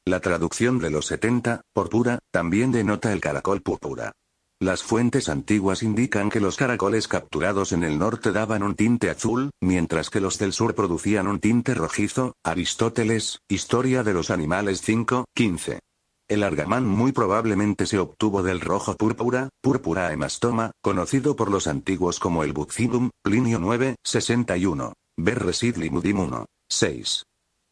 La traducción de los 70, purpura, también denota el caracol púrpura. Las fuentes antiguas indican que los caracoles capturados en el norte daban un tinte azul, mientras que los del sur producían un tinte rojizo. Aristóteles, Historia de los Animales 5, 15. El argamán muy probablemente se obtuvo del rojo púrpura, púrpura hemastoma, conocido por los antiguos como el buccidum, Plinio 9, 61. Ver 1. 6.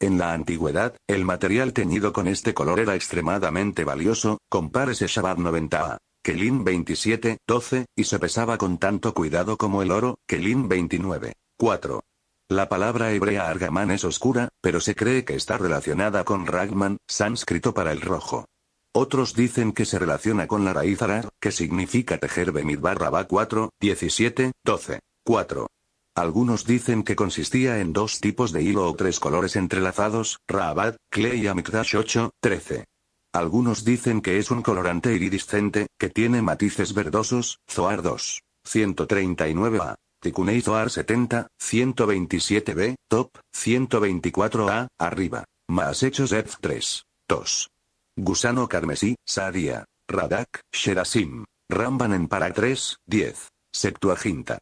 En la antigüedad, el material teñido con este color era extremadamente valioso, compárese Shabbat 90a. Kelim 27, 12, y se pesaba con tanto cuidado como el oro, Kelim 29, 4. La palabra hebrea argamán es oscura, pero se cree que está relacionada con ragman, sánscrito para el rojo. Otros dicen que se relaciona con la raíz arar, que significa tejer Benid barra 4, 17, 12, 4. Algunos dicen que consistía en dos tipos de hilo o tres colores entrelazados, Rabat, Clay y Amikdash 8, 13. Algunos dicen que es un colorante iridiscente, que tiene matices verdosos, Zoar 2. 139a. Tikunei Zoar 70, 127b, Top, 124a, arriba. Más hechos F 3. 2. Gusano carmesí, Sadia, Radak, Sherasim. Ramban en para 3, 10. Septuaginta.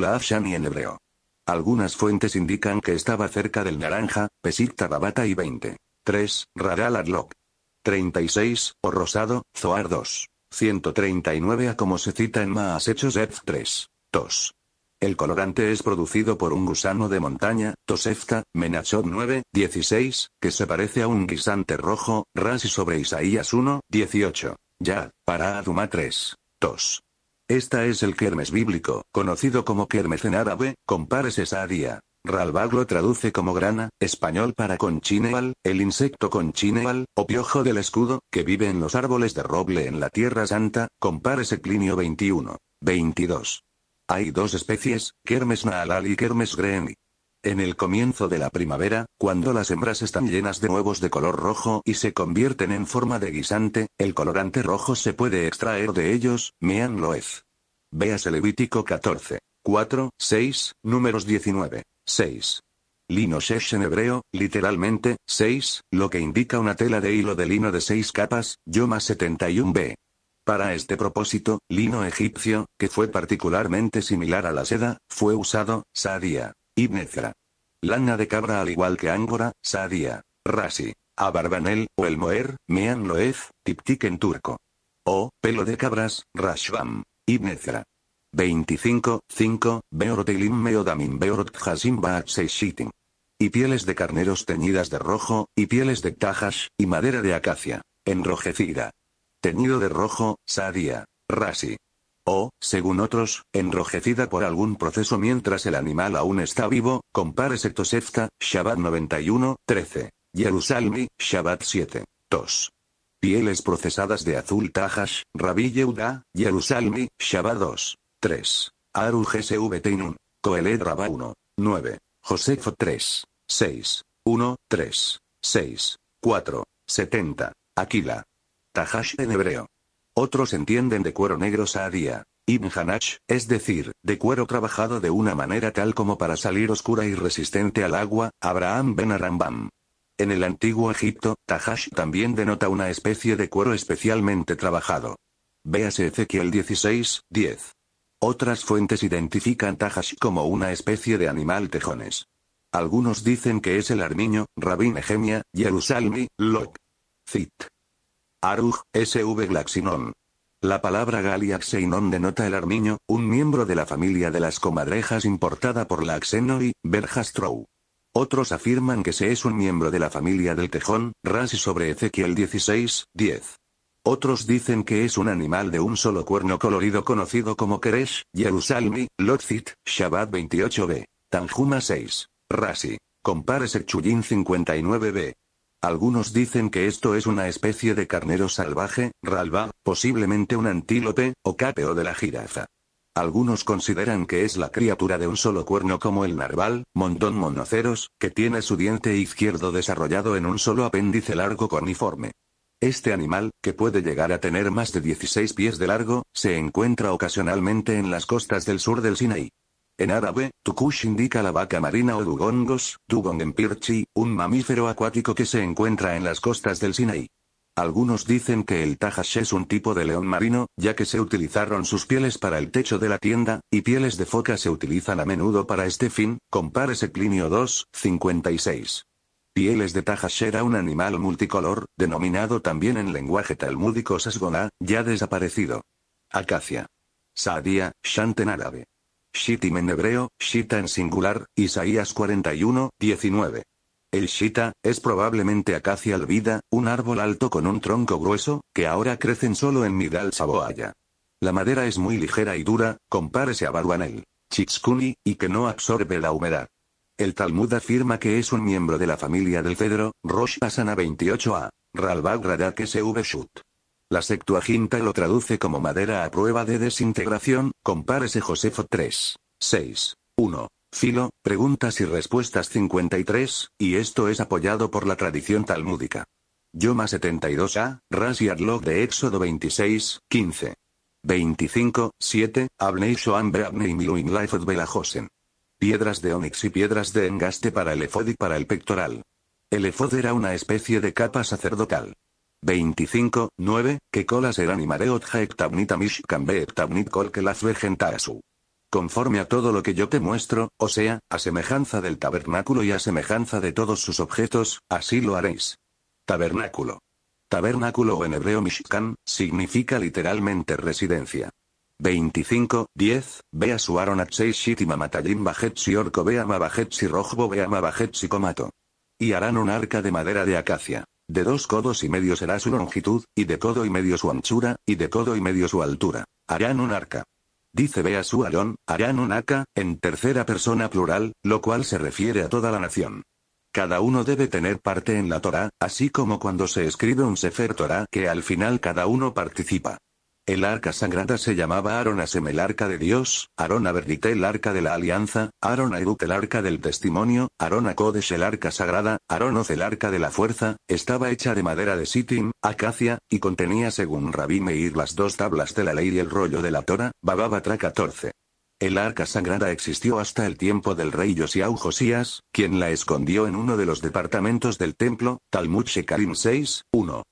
Afshan y en hebreo. Algunas fuentes indican que estaba cerca del naranja, Pesicta Babata y 20. 3. Raral Adlok. 36. O Rosado, Zoar 2. 139 a como se cita en Maas Hechos 3. 2. El colorante es producido por un gusano de montaña, Tosefta, Menachot 9, 16, que se parece a un guisante rojo, Rasi sobre Isaías 1, 18. Ya, para Aduma 3. 2. Esta es el Kermes bíblico, conocido como Kermes en árabe, compárese Saadía. Ralbag lo traduce como grana, español para conchineal, el insecto conchineal, o piojo del escudo, que vive en los árboles de roble en la Tierra Santa, compárese Plinio 21. 22. Hay dos especies, Kermes naalal y Kermes greni. En el comienzo de la primavera, cuando las hembras están llenas de huevos de color rojo y se convierten en forma de guisante, el colorante rojo se puede extraer de ellos, mean loez. Véase Levítico 14. 4, 6, números 19. 6. shesh en hebreo, literalmente, 6, lo que indica una tela de hilo de lino de 6 capas, Yoma 71b. Para este propósito, lino egipcio, que fue particularmente similar a la seda, fue usado, sadía. Ibn Lana de cabra al igual que Ángora, Sadia, Rasi, Abarbanel, o el Moer, Mean loez, Tiptik en turco. O, pelo de cabras, rashvam. Ibn Ezra. 25, 5, Meodamin Beorot Baat Y pieles de carneros teñidas de rojo, y pieles de tajas, y madera de acacia, enrojecida. Teñido de rojo, Sadia, Rasi, o, según otros, enrojecida por algún proceso mientras el animal aún está vivo, compare Sectosefka, Shabbat 91, 13. Jerusalmi, Shabbat 7. 2. Pieles procesadas de azul Tajash, Rabbi Yehuda, Yerusalmi, Shabbat 2. 3. Aru GSV Koeled Rabá 1. 9. Josefo 3. 6. 1, 3. 6. 4. 70. Aquila. Tajash en hebreo. Otros entienden de cuero negro Saadía. Ibn Hanash, es decir, de cuero trabajado de una manera tal como para salir oscura y resistente al agua, Abraham ben Arambam. En el antiguo Egipto, Tajash también denota una especie de cuero especialmente trabajado. Véase Ezequiel 16, 10. Otras fuentes identifican Tajash como una especie de animal tejones. Algunos dicen que es el armiño, Rabín Egemia, Jerusalmi, Lok. Zit. Arug, S.V. Glaxinon. La palabra Galiaxeinon denota el armiño, un miembro de la familia de las comadrejas importada por la Axenoi, Berjastrow. Otros afirman que se es un miembro de la familia del tejón, Rasi sobre Ezequiel 16, 10. Otros dicen que es un animal de un solo cuerno colorido conocido como Keresh, Yerusalmi, Lotzit, Shabbat 28b, Tanjuma 6, Rasi. Compare Sechujin 59b. Algunos dicen que esto es una especie de carnero salvaje, ralba, posiblemente un antílope, o capeo de la jirafa. Algunos consideran que es la criatura de un solo cuerno como el narval, montón monoceros, que tiene su diente izquierdo desarrollado en un solo apéndice largo coniforme. Este animal, que puede llegar a tener más de 16 pies de largo, se encuentra ocasionalmente en las costas del sur del Sinaí. En árabe, tukush indica la vaca marina o dugongos, dugong en pirchi, un mamífero acuático que se encuentra en las costas del Sinaí. Algunos dicen que el tajash es un tipo de león marino, ya que se utilizaron sus pieles para el techo de la tienda, y pieles de foca se utilizan a menudo para este fin, compare Plinio 2, 56. Pieles de tajash era un animal multicolor, denominado también en lenguaje talmúdico sasgona, ya desaparecido. Acacia. Saadia, shant árabe. Shittim en hebreo, Shita en singular, Isaías 41, 19. El shita, es probablemente acacia albida, un árbol alto con un tronco grueso, que ahora crecen solo en Midal Saboaya. La madera es muy ligera y dura, compárese a Baruanel, Chitzkuni, y que no absorbe la humedad. El Talmud afirma que es un miembro de la familia del cedro, Rosh Pasana 28a, Ralbag Radak SV Shut. La Septuaginta lo traduce como madera a prueba de desintegración, compárese Josefo 3. 1. Filo, preguntas y respuestas 53, y esto es apoyado por la tradición talmúdica. Yoma 72a, Ras y de Éxodo 26, 15. 25, 7, Abnei Shoam Beabnei Miluim Belahosen. Piedras de onix y piedras de engaste para el efod y para el pectoral. El efod era una especie de capa sacerdotal. 25, 9, que colas y y otja mishkan mishkambe ectaunit kol que las vegentasu. Conforme a todo lo que yo te muestro, o sea, a semejanza del tabernáculo y a semejanza de todos sus objetos, así lo haréis. Tabernáculo. Tabernáculo o en hebreo mishkan, significa literalmente residencia. 25, 10, vea su Aaron y mamatalim bajetsi orco vea mabajetsi rojbo vea mabajetsi comato. Y harán un arca de madera de acacia. De dos codos y medio será su longitud, y de codo y medio su anchura, y de codo y medio su altura. Harán un arca. Dice vea su Aarón, harán un arca, en tercera persona plural, lo cual se refiere a toda la nación. Cada uno debe tener parte en la Torah, así como cuando se escribe un Sefer Torah que al final cada uno participa. El arca sagrada se llamaba Aronasem el arca de Dios, Aron Verdite el arca de la alianza, Aron Aedut el arca del testimonio, Aron Kodesh el arca sagrada, Aronoz el arca de la fuerza, estaba hecha de madera de sitim, acacia, y contenía según Rabí Meir las dos tablas de la ley y el rollo de la Torah, Bababatra 14. El arca sagrada existió hasta el tiempo del rey Yosiau Josías, quien la escondió en uno de los departamentos del templo, Talmud Shekarim 6, 1.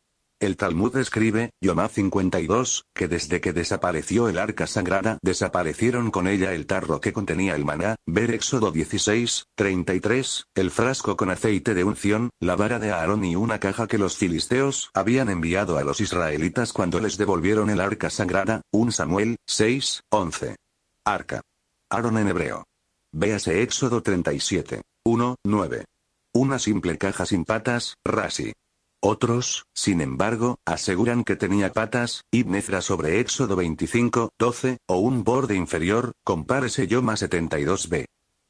El Talmud escribe, Yomá 52, que desde que desapareció el arca sagrada desaparecieron con ella el tarro que contenía el maná, ver Éxodo 16, 33, el frasco con aceite de unción, la vara de Aarón y una caja que los filisteos habían enviado a los israelitas cuando les devolvieron el arca sagrada, 1 Samuel, 6, 11. Arca. Aarón en hebreo. Véase Éxodo 37. 1, 9. Una simple caja sin patas, Rasi. Otros, sin embargo, aseguran que tenía patas, y sobre Éxodo 25, 12, o un borde inferior, compárese yo más 72b.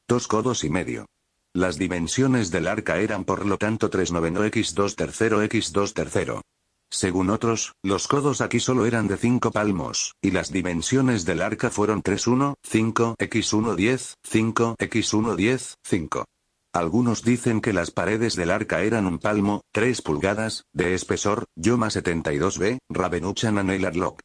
Dos codos y medio. Las dimensiones del arca eran por lo tanto 39 x 2 tercero x 2 tercero. Según otros, los codos aquí solo eran de 5 palmos, y las dimensiones del arca fueron 3 5 x 1 10, 5 x 1 10, 5. Algunos dicen que las paredes del arca eran un palmo, 3 pulgadas, de espesor, Yoma 72b, Ravenuchan Anel Arlock.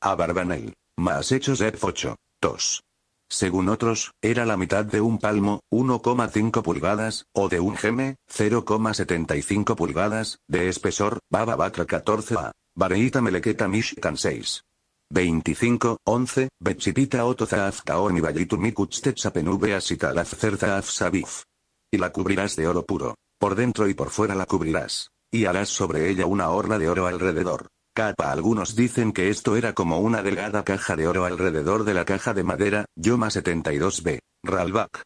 Abarbanel. Más hechos de 8. 2. Según otros, era la mitad de un palmo, 1,5 pulgadas, o de un geme, 0,75 pulgadas, de espesor, Baba Batra 14a. Bareita Melequeta Mishkan 6. 25, 11, bechipita Otozaf Sabif. Y la cubrirás de oro puro. Por dentro y por fuera la cubrirás. Y harás sobre ella una horna de oro alrededor. Capa algunos dicen que esto era como una delgada caja de oro alrededor de la caja de madera, Yoma 72b, Ralbach.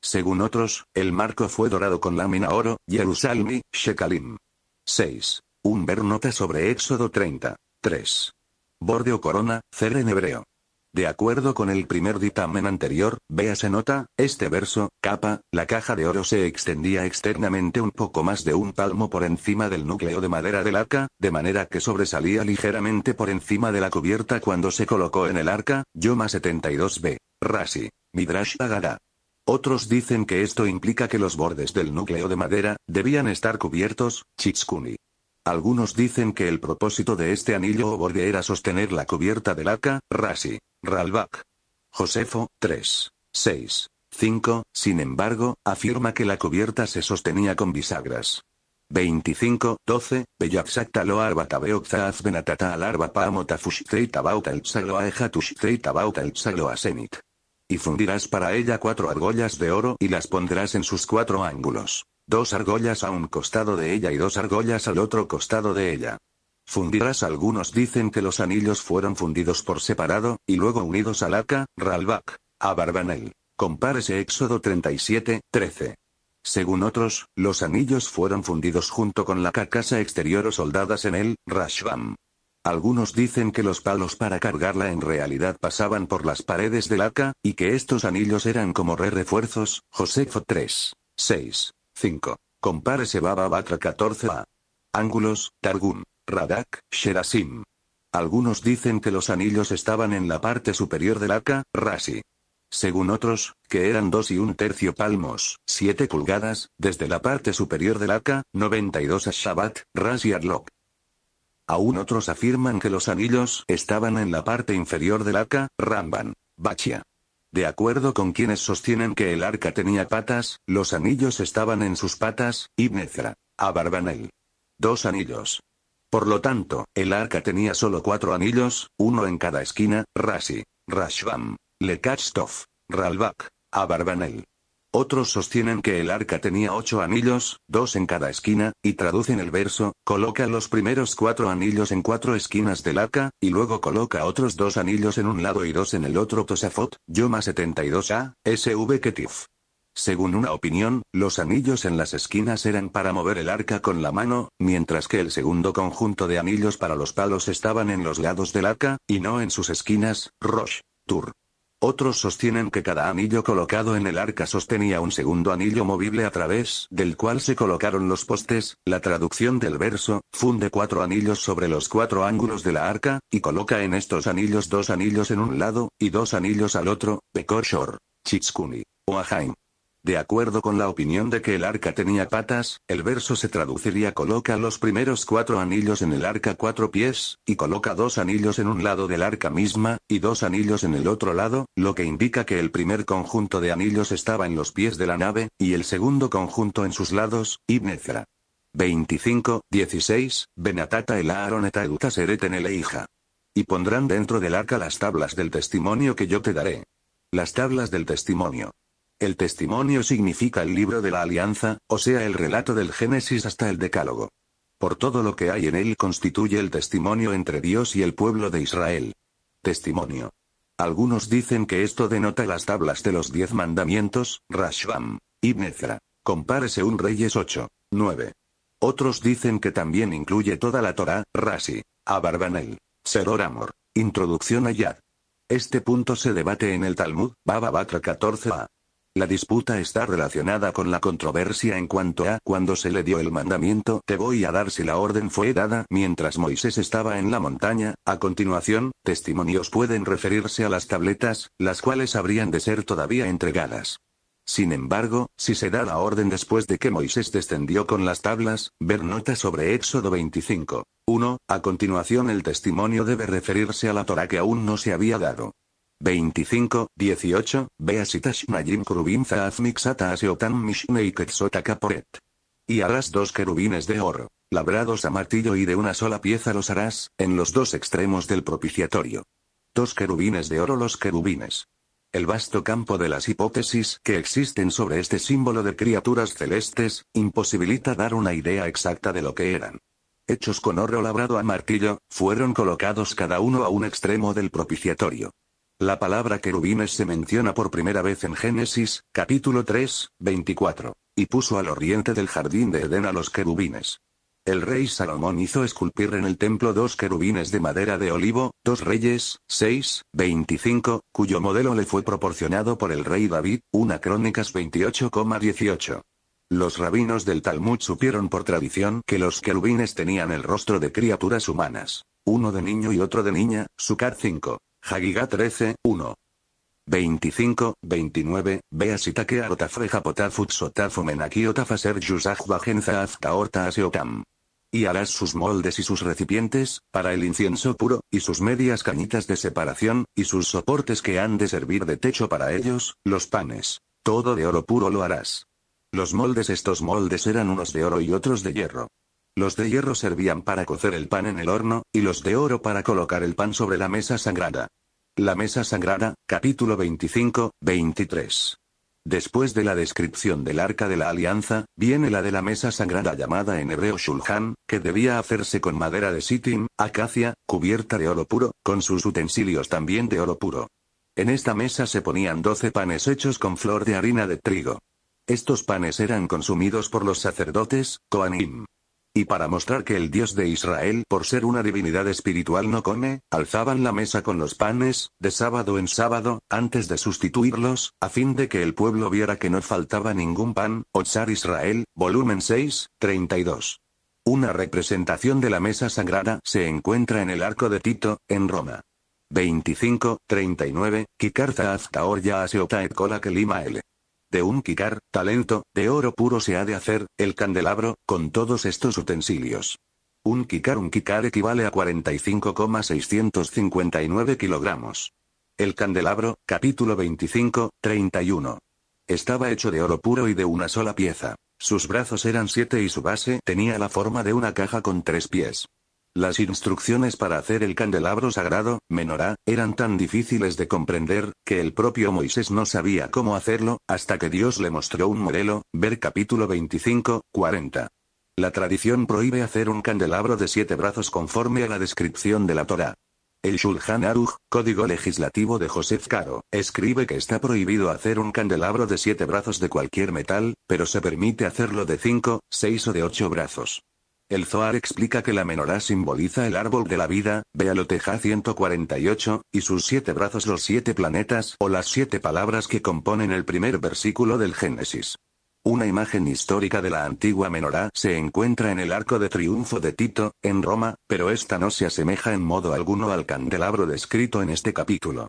Según otros, el marco fue dorado con lámina oro, Jerusalmi, Shekalim. 6. Un ver nota sobre Éxodo 30. 3. Borde o corona, cer en hebreo. De acuerdo con el primer dictamen anterior, se nota, este verso, capa, la caja de oro se extendía externamente un poco más de un palmo por encima del núcleo de madera del arca, de manera que sobresalía ligeramente por encima de la cubierta cuando se colocó en el arca, Yoma 72b. Rasi Midrash Agada. Otros dicen que esto implica que los bordes del núcleo de madera, debían estar cubiertos, Chitskuni. Algunos dicen que el propósito de este anillo o borde era sostener la cubierta del arca, rasi, Ralbach. Josefo, 3, 6, 5, sin embargo, afirma que la cubierta se sostenía con bisagras. 25, 12, Y fundirás para ella cuatro argollas de oro y las pondrás en sus cuatro ángulos. Dos argollas a un costado de ella y dos argollas al otro costado de ella. Fundirás algunos dicen que los anillos fueron fundidos por separado, y luego unidos al arca, Ralbak, a Barbanel. Compárese Éxodo 37, 13. Según otros, los anillos fueron fundidos junto con la carcasa exterior o soldadas en el rashvam. Algunos dicen que los palos para cargarla en realidad pasaban por las paredes del arca, y que estos anillos eran como re refuerzos, Josefo 3. 6. 5. Compárese Baba Batra 14a. Ángulos, Targum, Radak, Sherasim. Algunos dicen que los anillos estaban en la parte superior del arca, Rasi. Según otros, que eran dos y un tercio palmos, 7 pulgadas, desde la parte superior del arca, 92 a Shabbat, Rasi Arlok. Aún otros afirman que los anillos estaban en la parte inferior del arca, Ramban, Bachia. De acuerdo con quienes sostienen que el arca tenía patas, los anillos estaban en sus patas, y A Barbanel. Dos anillos. Por lo tanto, el arca tenía solo cuatro anillos, uno en cada esquina, Rasi, Rashvam, Lekachtov, ralbach Ralbak, Abarbanel. Otros sostienen que el arca tenía ocho anillos, dos en cada esquina, y traducen el verso, coloca los primeros cuatro anillos en cuatro esquinas del arca, y luego coloca otros dos anillos en un lado y dos en el otro Tosafot, Yoma 72a, SV Ketif. Según una opinión, los anillos en las esquinas eran para mover el arca con la mano, mientras que el segundo conjunto de anillos para los palos estaban en los lados del arca, y no en sus esquinas, Rosh. Tur. Otros sostienen que cada anillo colocado en el arca sostenía un segundo anillo movible a través del cual se colocaron los postes. La traducción del verso, funde cuatro anillos sobre los cuatro ángulos de la arca, y coloca en estos anillos dos anillos en un lado, y dos anillos al otro, Pekoshor, Chitskuni, Oahaim. De acuerdo con la opinión de que el arca tenía patas, el verso se traduciría coloca los primeros cuatro anillos en el arca cuatro pies, y coloca dos anillos en un lado del arca misma, y dos anillos en el otro lado, lo que indica que el primer conjunto de anillos estaba en los pies de la nave, y el segundo conjunto en sus lados, y Ezra. 25, 16, Benatata el Aaroneta eduta el hija. Y pondrán dentro del arca las tablas del testimonio que yo te daré. Las tablas del testimonio. El testimonio significa el libro de la alianza, o sea, el relato del Génesis hasta el Decálogo. Por todo lo que hay en él constituye el testimonio entre Dios y el pueblo de Israel. Testimonio. Algunos dicen que esto denota las tablas de los diez mandamientos, Rashbam. Ibn Ezra. Compárese un Reyes 8. 9. Otros dicen que también incluye toda la Torah, Rashi. Abarbanel. Seror Amor. Introducción a Yad. Este punto se debate en el Talmud, Baba Batra 14a. La disputa está relacionada con la controversia en cuanto a cuando se le dio el mandamiento te voy a dar si la orden fue dada mientras Moisés estaba en la montaña. A continuación, testimonios pueden referirse a las tabletas, las cuales habrían de ser todavía entregadas. Sin embargo, si se da la orden después de que Moisés descendió con las tablas, ver nota sobre Éxodo 25. 1. A continuación el testimonio debe referirse a la Torah que aún no se había dado. 25, 18, Beasitash Najim seotan y Kaporet. Y harás dos querubines de oro, labrados a martillo y de una sola pieza los harás, en los dos extremos del propiciatorio. Dos querubines de oro los querubines. El vasto campo de las hipótesis que existen sobre este símbolo de criaturas celestes, imposibilita dar una idea exacta de lo que eran. Hechos con oro labrado a martillo, fueron colocados cada uno a un extremo del propiciatorio. La palabra querubines se menciona por primera vez en Génesis, capítulo 3, 24. Y puso al oriente del jardín de Edén a los querubines. El rey Salomón hizo esculpir en el templo dos querubines de madera de olivo, dos reyes, 6, 25, cuyo modelo le fue proporcionado por el rey David, una Crónicas 28,18. Los rabinos del Talmud supieron por tradición que los querubines tenían el rostro de criaturas humanas. Uno de niño y otro de niña, Sucar 5. Jagiga 13, 1. 25, 29, Beasitake otafreja Japotafu Menaki Y harás sus moldes y sus recipientes, para el incienso puro, y sus medias cañitas de separación, y sus soportes que han de servir de techo para ellos, los panes. Todo de oro puro lo harás. Los moldes Estos moldes eran unos de oro y otros de hierro. Los de hierro servían para cocer el pan en el horno, y los de oro para colocar el pan sobre la mesa sagrada. La Mesa Sagrada, capítulo 25, 23. Después de la descripción del Arca de la Alianza, viene la de la mesa sagrada llamada en hebreo Shulhan, que debía hacerse con madera de sitim, acacia, cubierta de oro puro, con sus utensilios también de oro puro. En esta mesa se ponían doce panes hechos con flor de harina de trigo. Estos panes eran consumidos por los sacerdotes, Koanim. Y para mostrar que el Dios de Israel, por ser una divinidad espiritual, no come, alzaban la mesa con los panes, de sábado en sábado, antes de sustituirlos, a fin de que el pueblo viera que no faltaba ningún pan. Otsar Israel, volumen 6, 32. Una representación de la mesa sagrada se encuentra en el Arco de Tito, en Roma. 25, 39, Kikarza Aztaor et Kola Kelima L de un kikar, talento, de oro puro se ha de hacer, el candelabro, con todos estos utensilios. Un kikar un kikar equivale a 45,659 kilogramos. El candelabro, capítulo 25, 31. Estaba hecho de oro puro y de una sola pieza. Sus brazos eran siete y su base tenía la forma de una caja con tres pies. Las instrucciones para hacer el candelabro sagrado, menorá, eran tan difíciles de comprender, que el propio Moisés no sabía cómo hacerlo, hasta que Dios le mostró un modelo, ver capítulo 25, 40. La tradición prohíbe hacer un candelabro de siete brazos conforme a la descripción de la Torah. El Shulchan Aruch, código legislativo de Joseph Caro, escribe que está prohibido hacer un candelabro de siete brazos de cualquier metal, pero se permite hacerlo de cinco, seis o de ocho brazos. El Zohar explica que la menorá simboliza el árbol de la vida, Bealoteja 148, y sus siete brazos los siete planetas o las siete palabras que componen el primer versículo del Génesis. Una imagen histórica de la antigua menorá se encuentra en el Arco de Triunfo de Tito, en Roma, pero esta no se asemeja en modo alguno al candelabro descrito en este capítulo.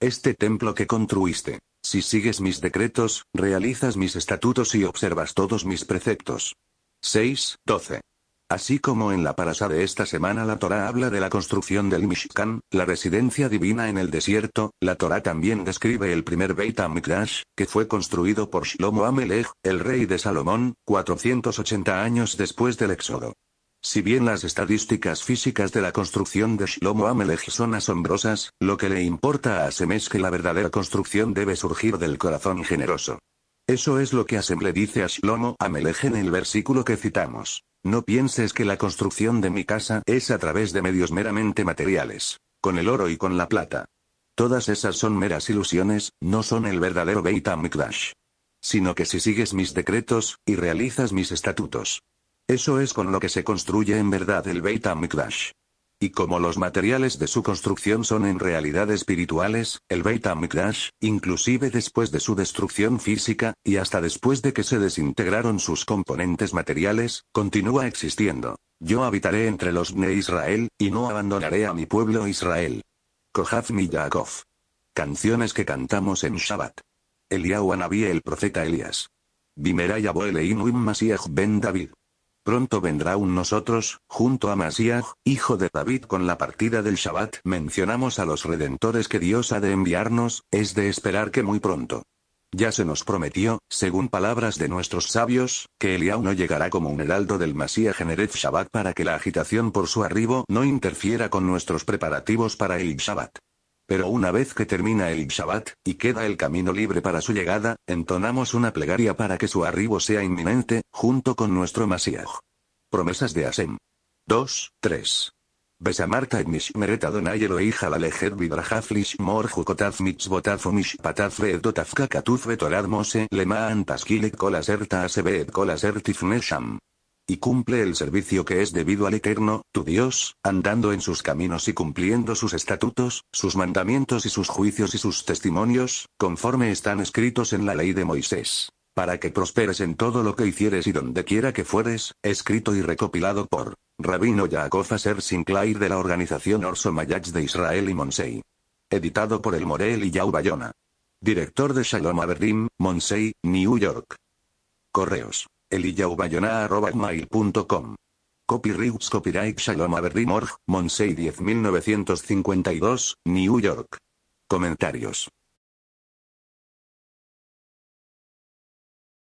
Este templo que construiste, si sigues mis decretos, realizas mis estatutos y observas todos mis preceptos, 6, 12. Así como en la parasa de esta semana la Torá habla de la construcción del Mishkan, la residencia divina en el desierto, la Torá también describe el primer Beit HaMikdash, que fue construido por Shlomo Amelech, el rey de Salomón, 480 años después del Éxodo. Si bien las estadísticas físicas de la construcción de Shlomo Amelech son asombrosas, lo que le importa a Asem es que la verdadera construcción debe surgir del corazón generoso. Eso es lo que Hashem dice a Shlomo Ameleje en el versículo que citamos. No pienses que la construcción de mi casa es a través de medios meramente materiales, con el oro y con la plata. Todas esas son meras ilusiones, no son el verdadero Beit HaMikdash. Sino que si sigues mis decretos, y realizas mis estatutos. Eso es con lo que se construye en verdad el Beit HaMikdash. Y como los materiales de su construcción son en realidad espirituales, el Beit HaMikdash, inclusive después de su destrucción física, y hasta después de que se desintegraron sus componentes materiales, continúa existiendo. Yo habitaré entre los Ne Israel, y no abandonaré a mi pueblo Israel. Kohaf mi Yaakov. Canciones que cantamos en Shabbat. Eliyahu Anabí el profeta Elías. Bimeray Wim Masiach ben David. Pronto vendrá un nosotros, junto a Masías, hijo de David con la partida del Shabbat. Mencionamos a los redentores que Dios ha de enviarnos, es de esperar que muy pronto. Ya se nos prometió, según palabras de nuestros sabios, que Eliau no llegará como un heraldo del Masías Generez Shabbat para que la agitación por su arribo no interfiera con nuestros preparativos para el Shabbat. Pero una vez que termina el Shabbat, y queda el camino libre para su llegada, entonamos una plegaria para que su arribo sea inminente, junto con nuestro Masíaj. Promesas de Asem. 2, 3. Besamarta et mishmeret Adonai Elohija la lejet vidrajaf lishmor jukotaf mitzvotaf umishpataf veedotaf kakatuf vetorad mose lemaan kol kolaserta asebeet kolasertif nesham y cumple el servicio que es debido al Eterno, tu Dios, andando en sus caminos y cumpliendo sus estatutos, sus mandamientos y sus juicios y sus testimonios, conforme están escritos en la ley de Moisés. Para que prosperes en todo lo que hicieres y donde quiera que fueres, escrito y recopilado por Rabino Yaakov Ser Sinclair de la organización Orso Mayach de Israel y Monsei. Editado por el Morel y Yau Bayona. Director de Shalom Aberdim, Monsei, New York. Correos eliyaubayona.com. Copyrights Copyright Shalom Aberdeen Org, Monsei 10952, New York. Comentarios.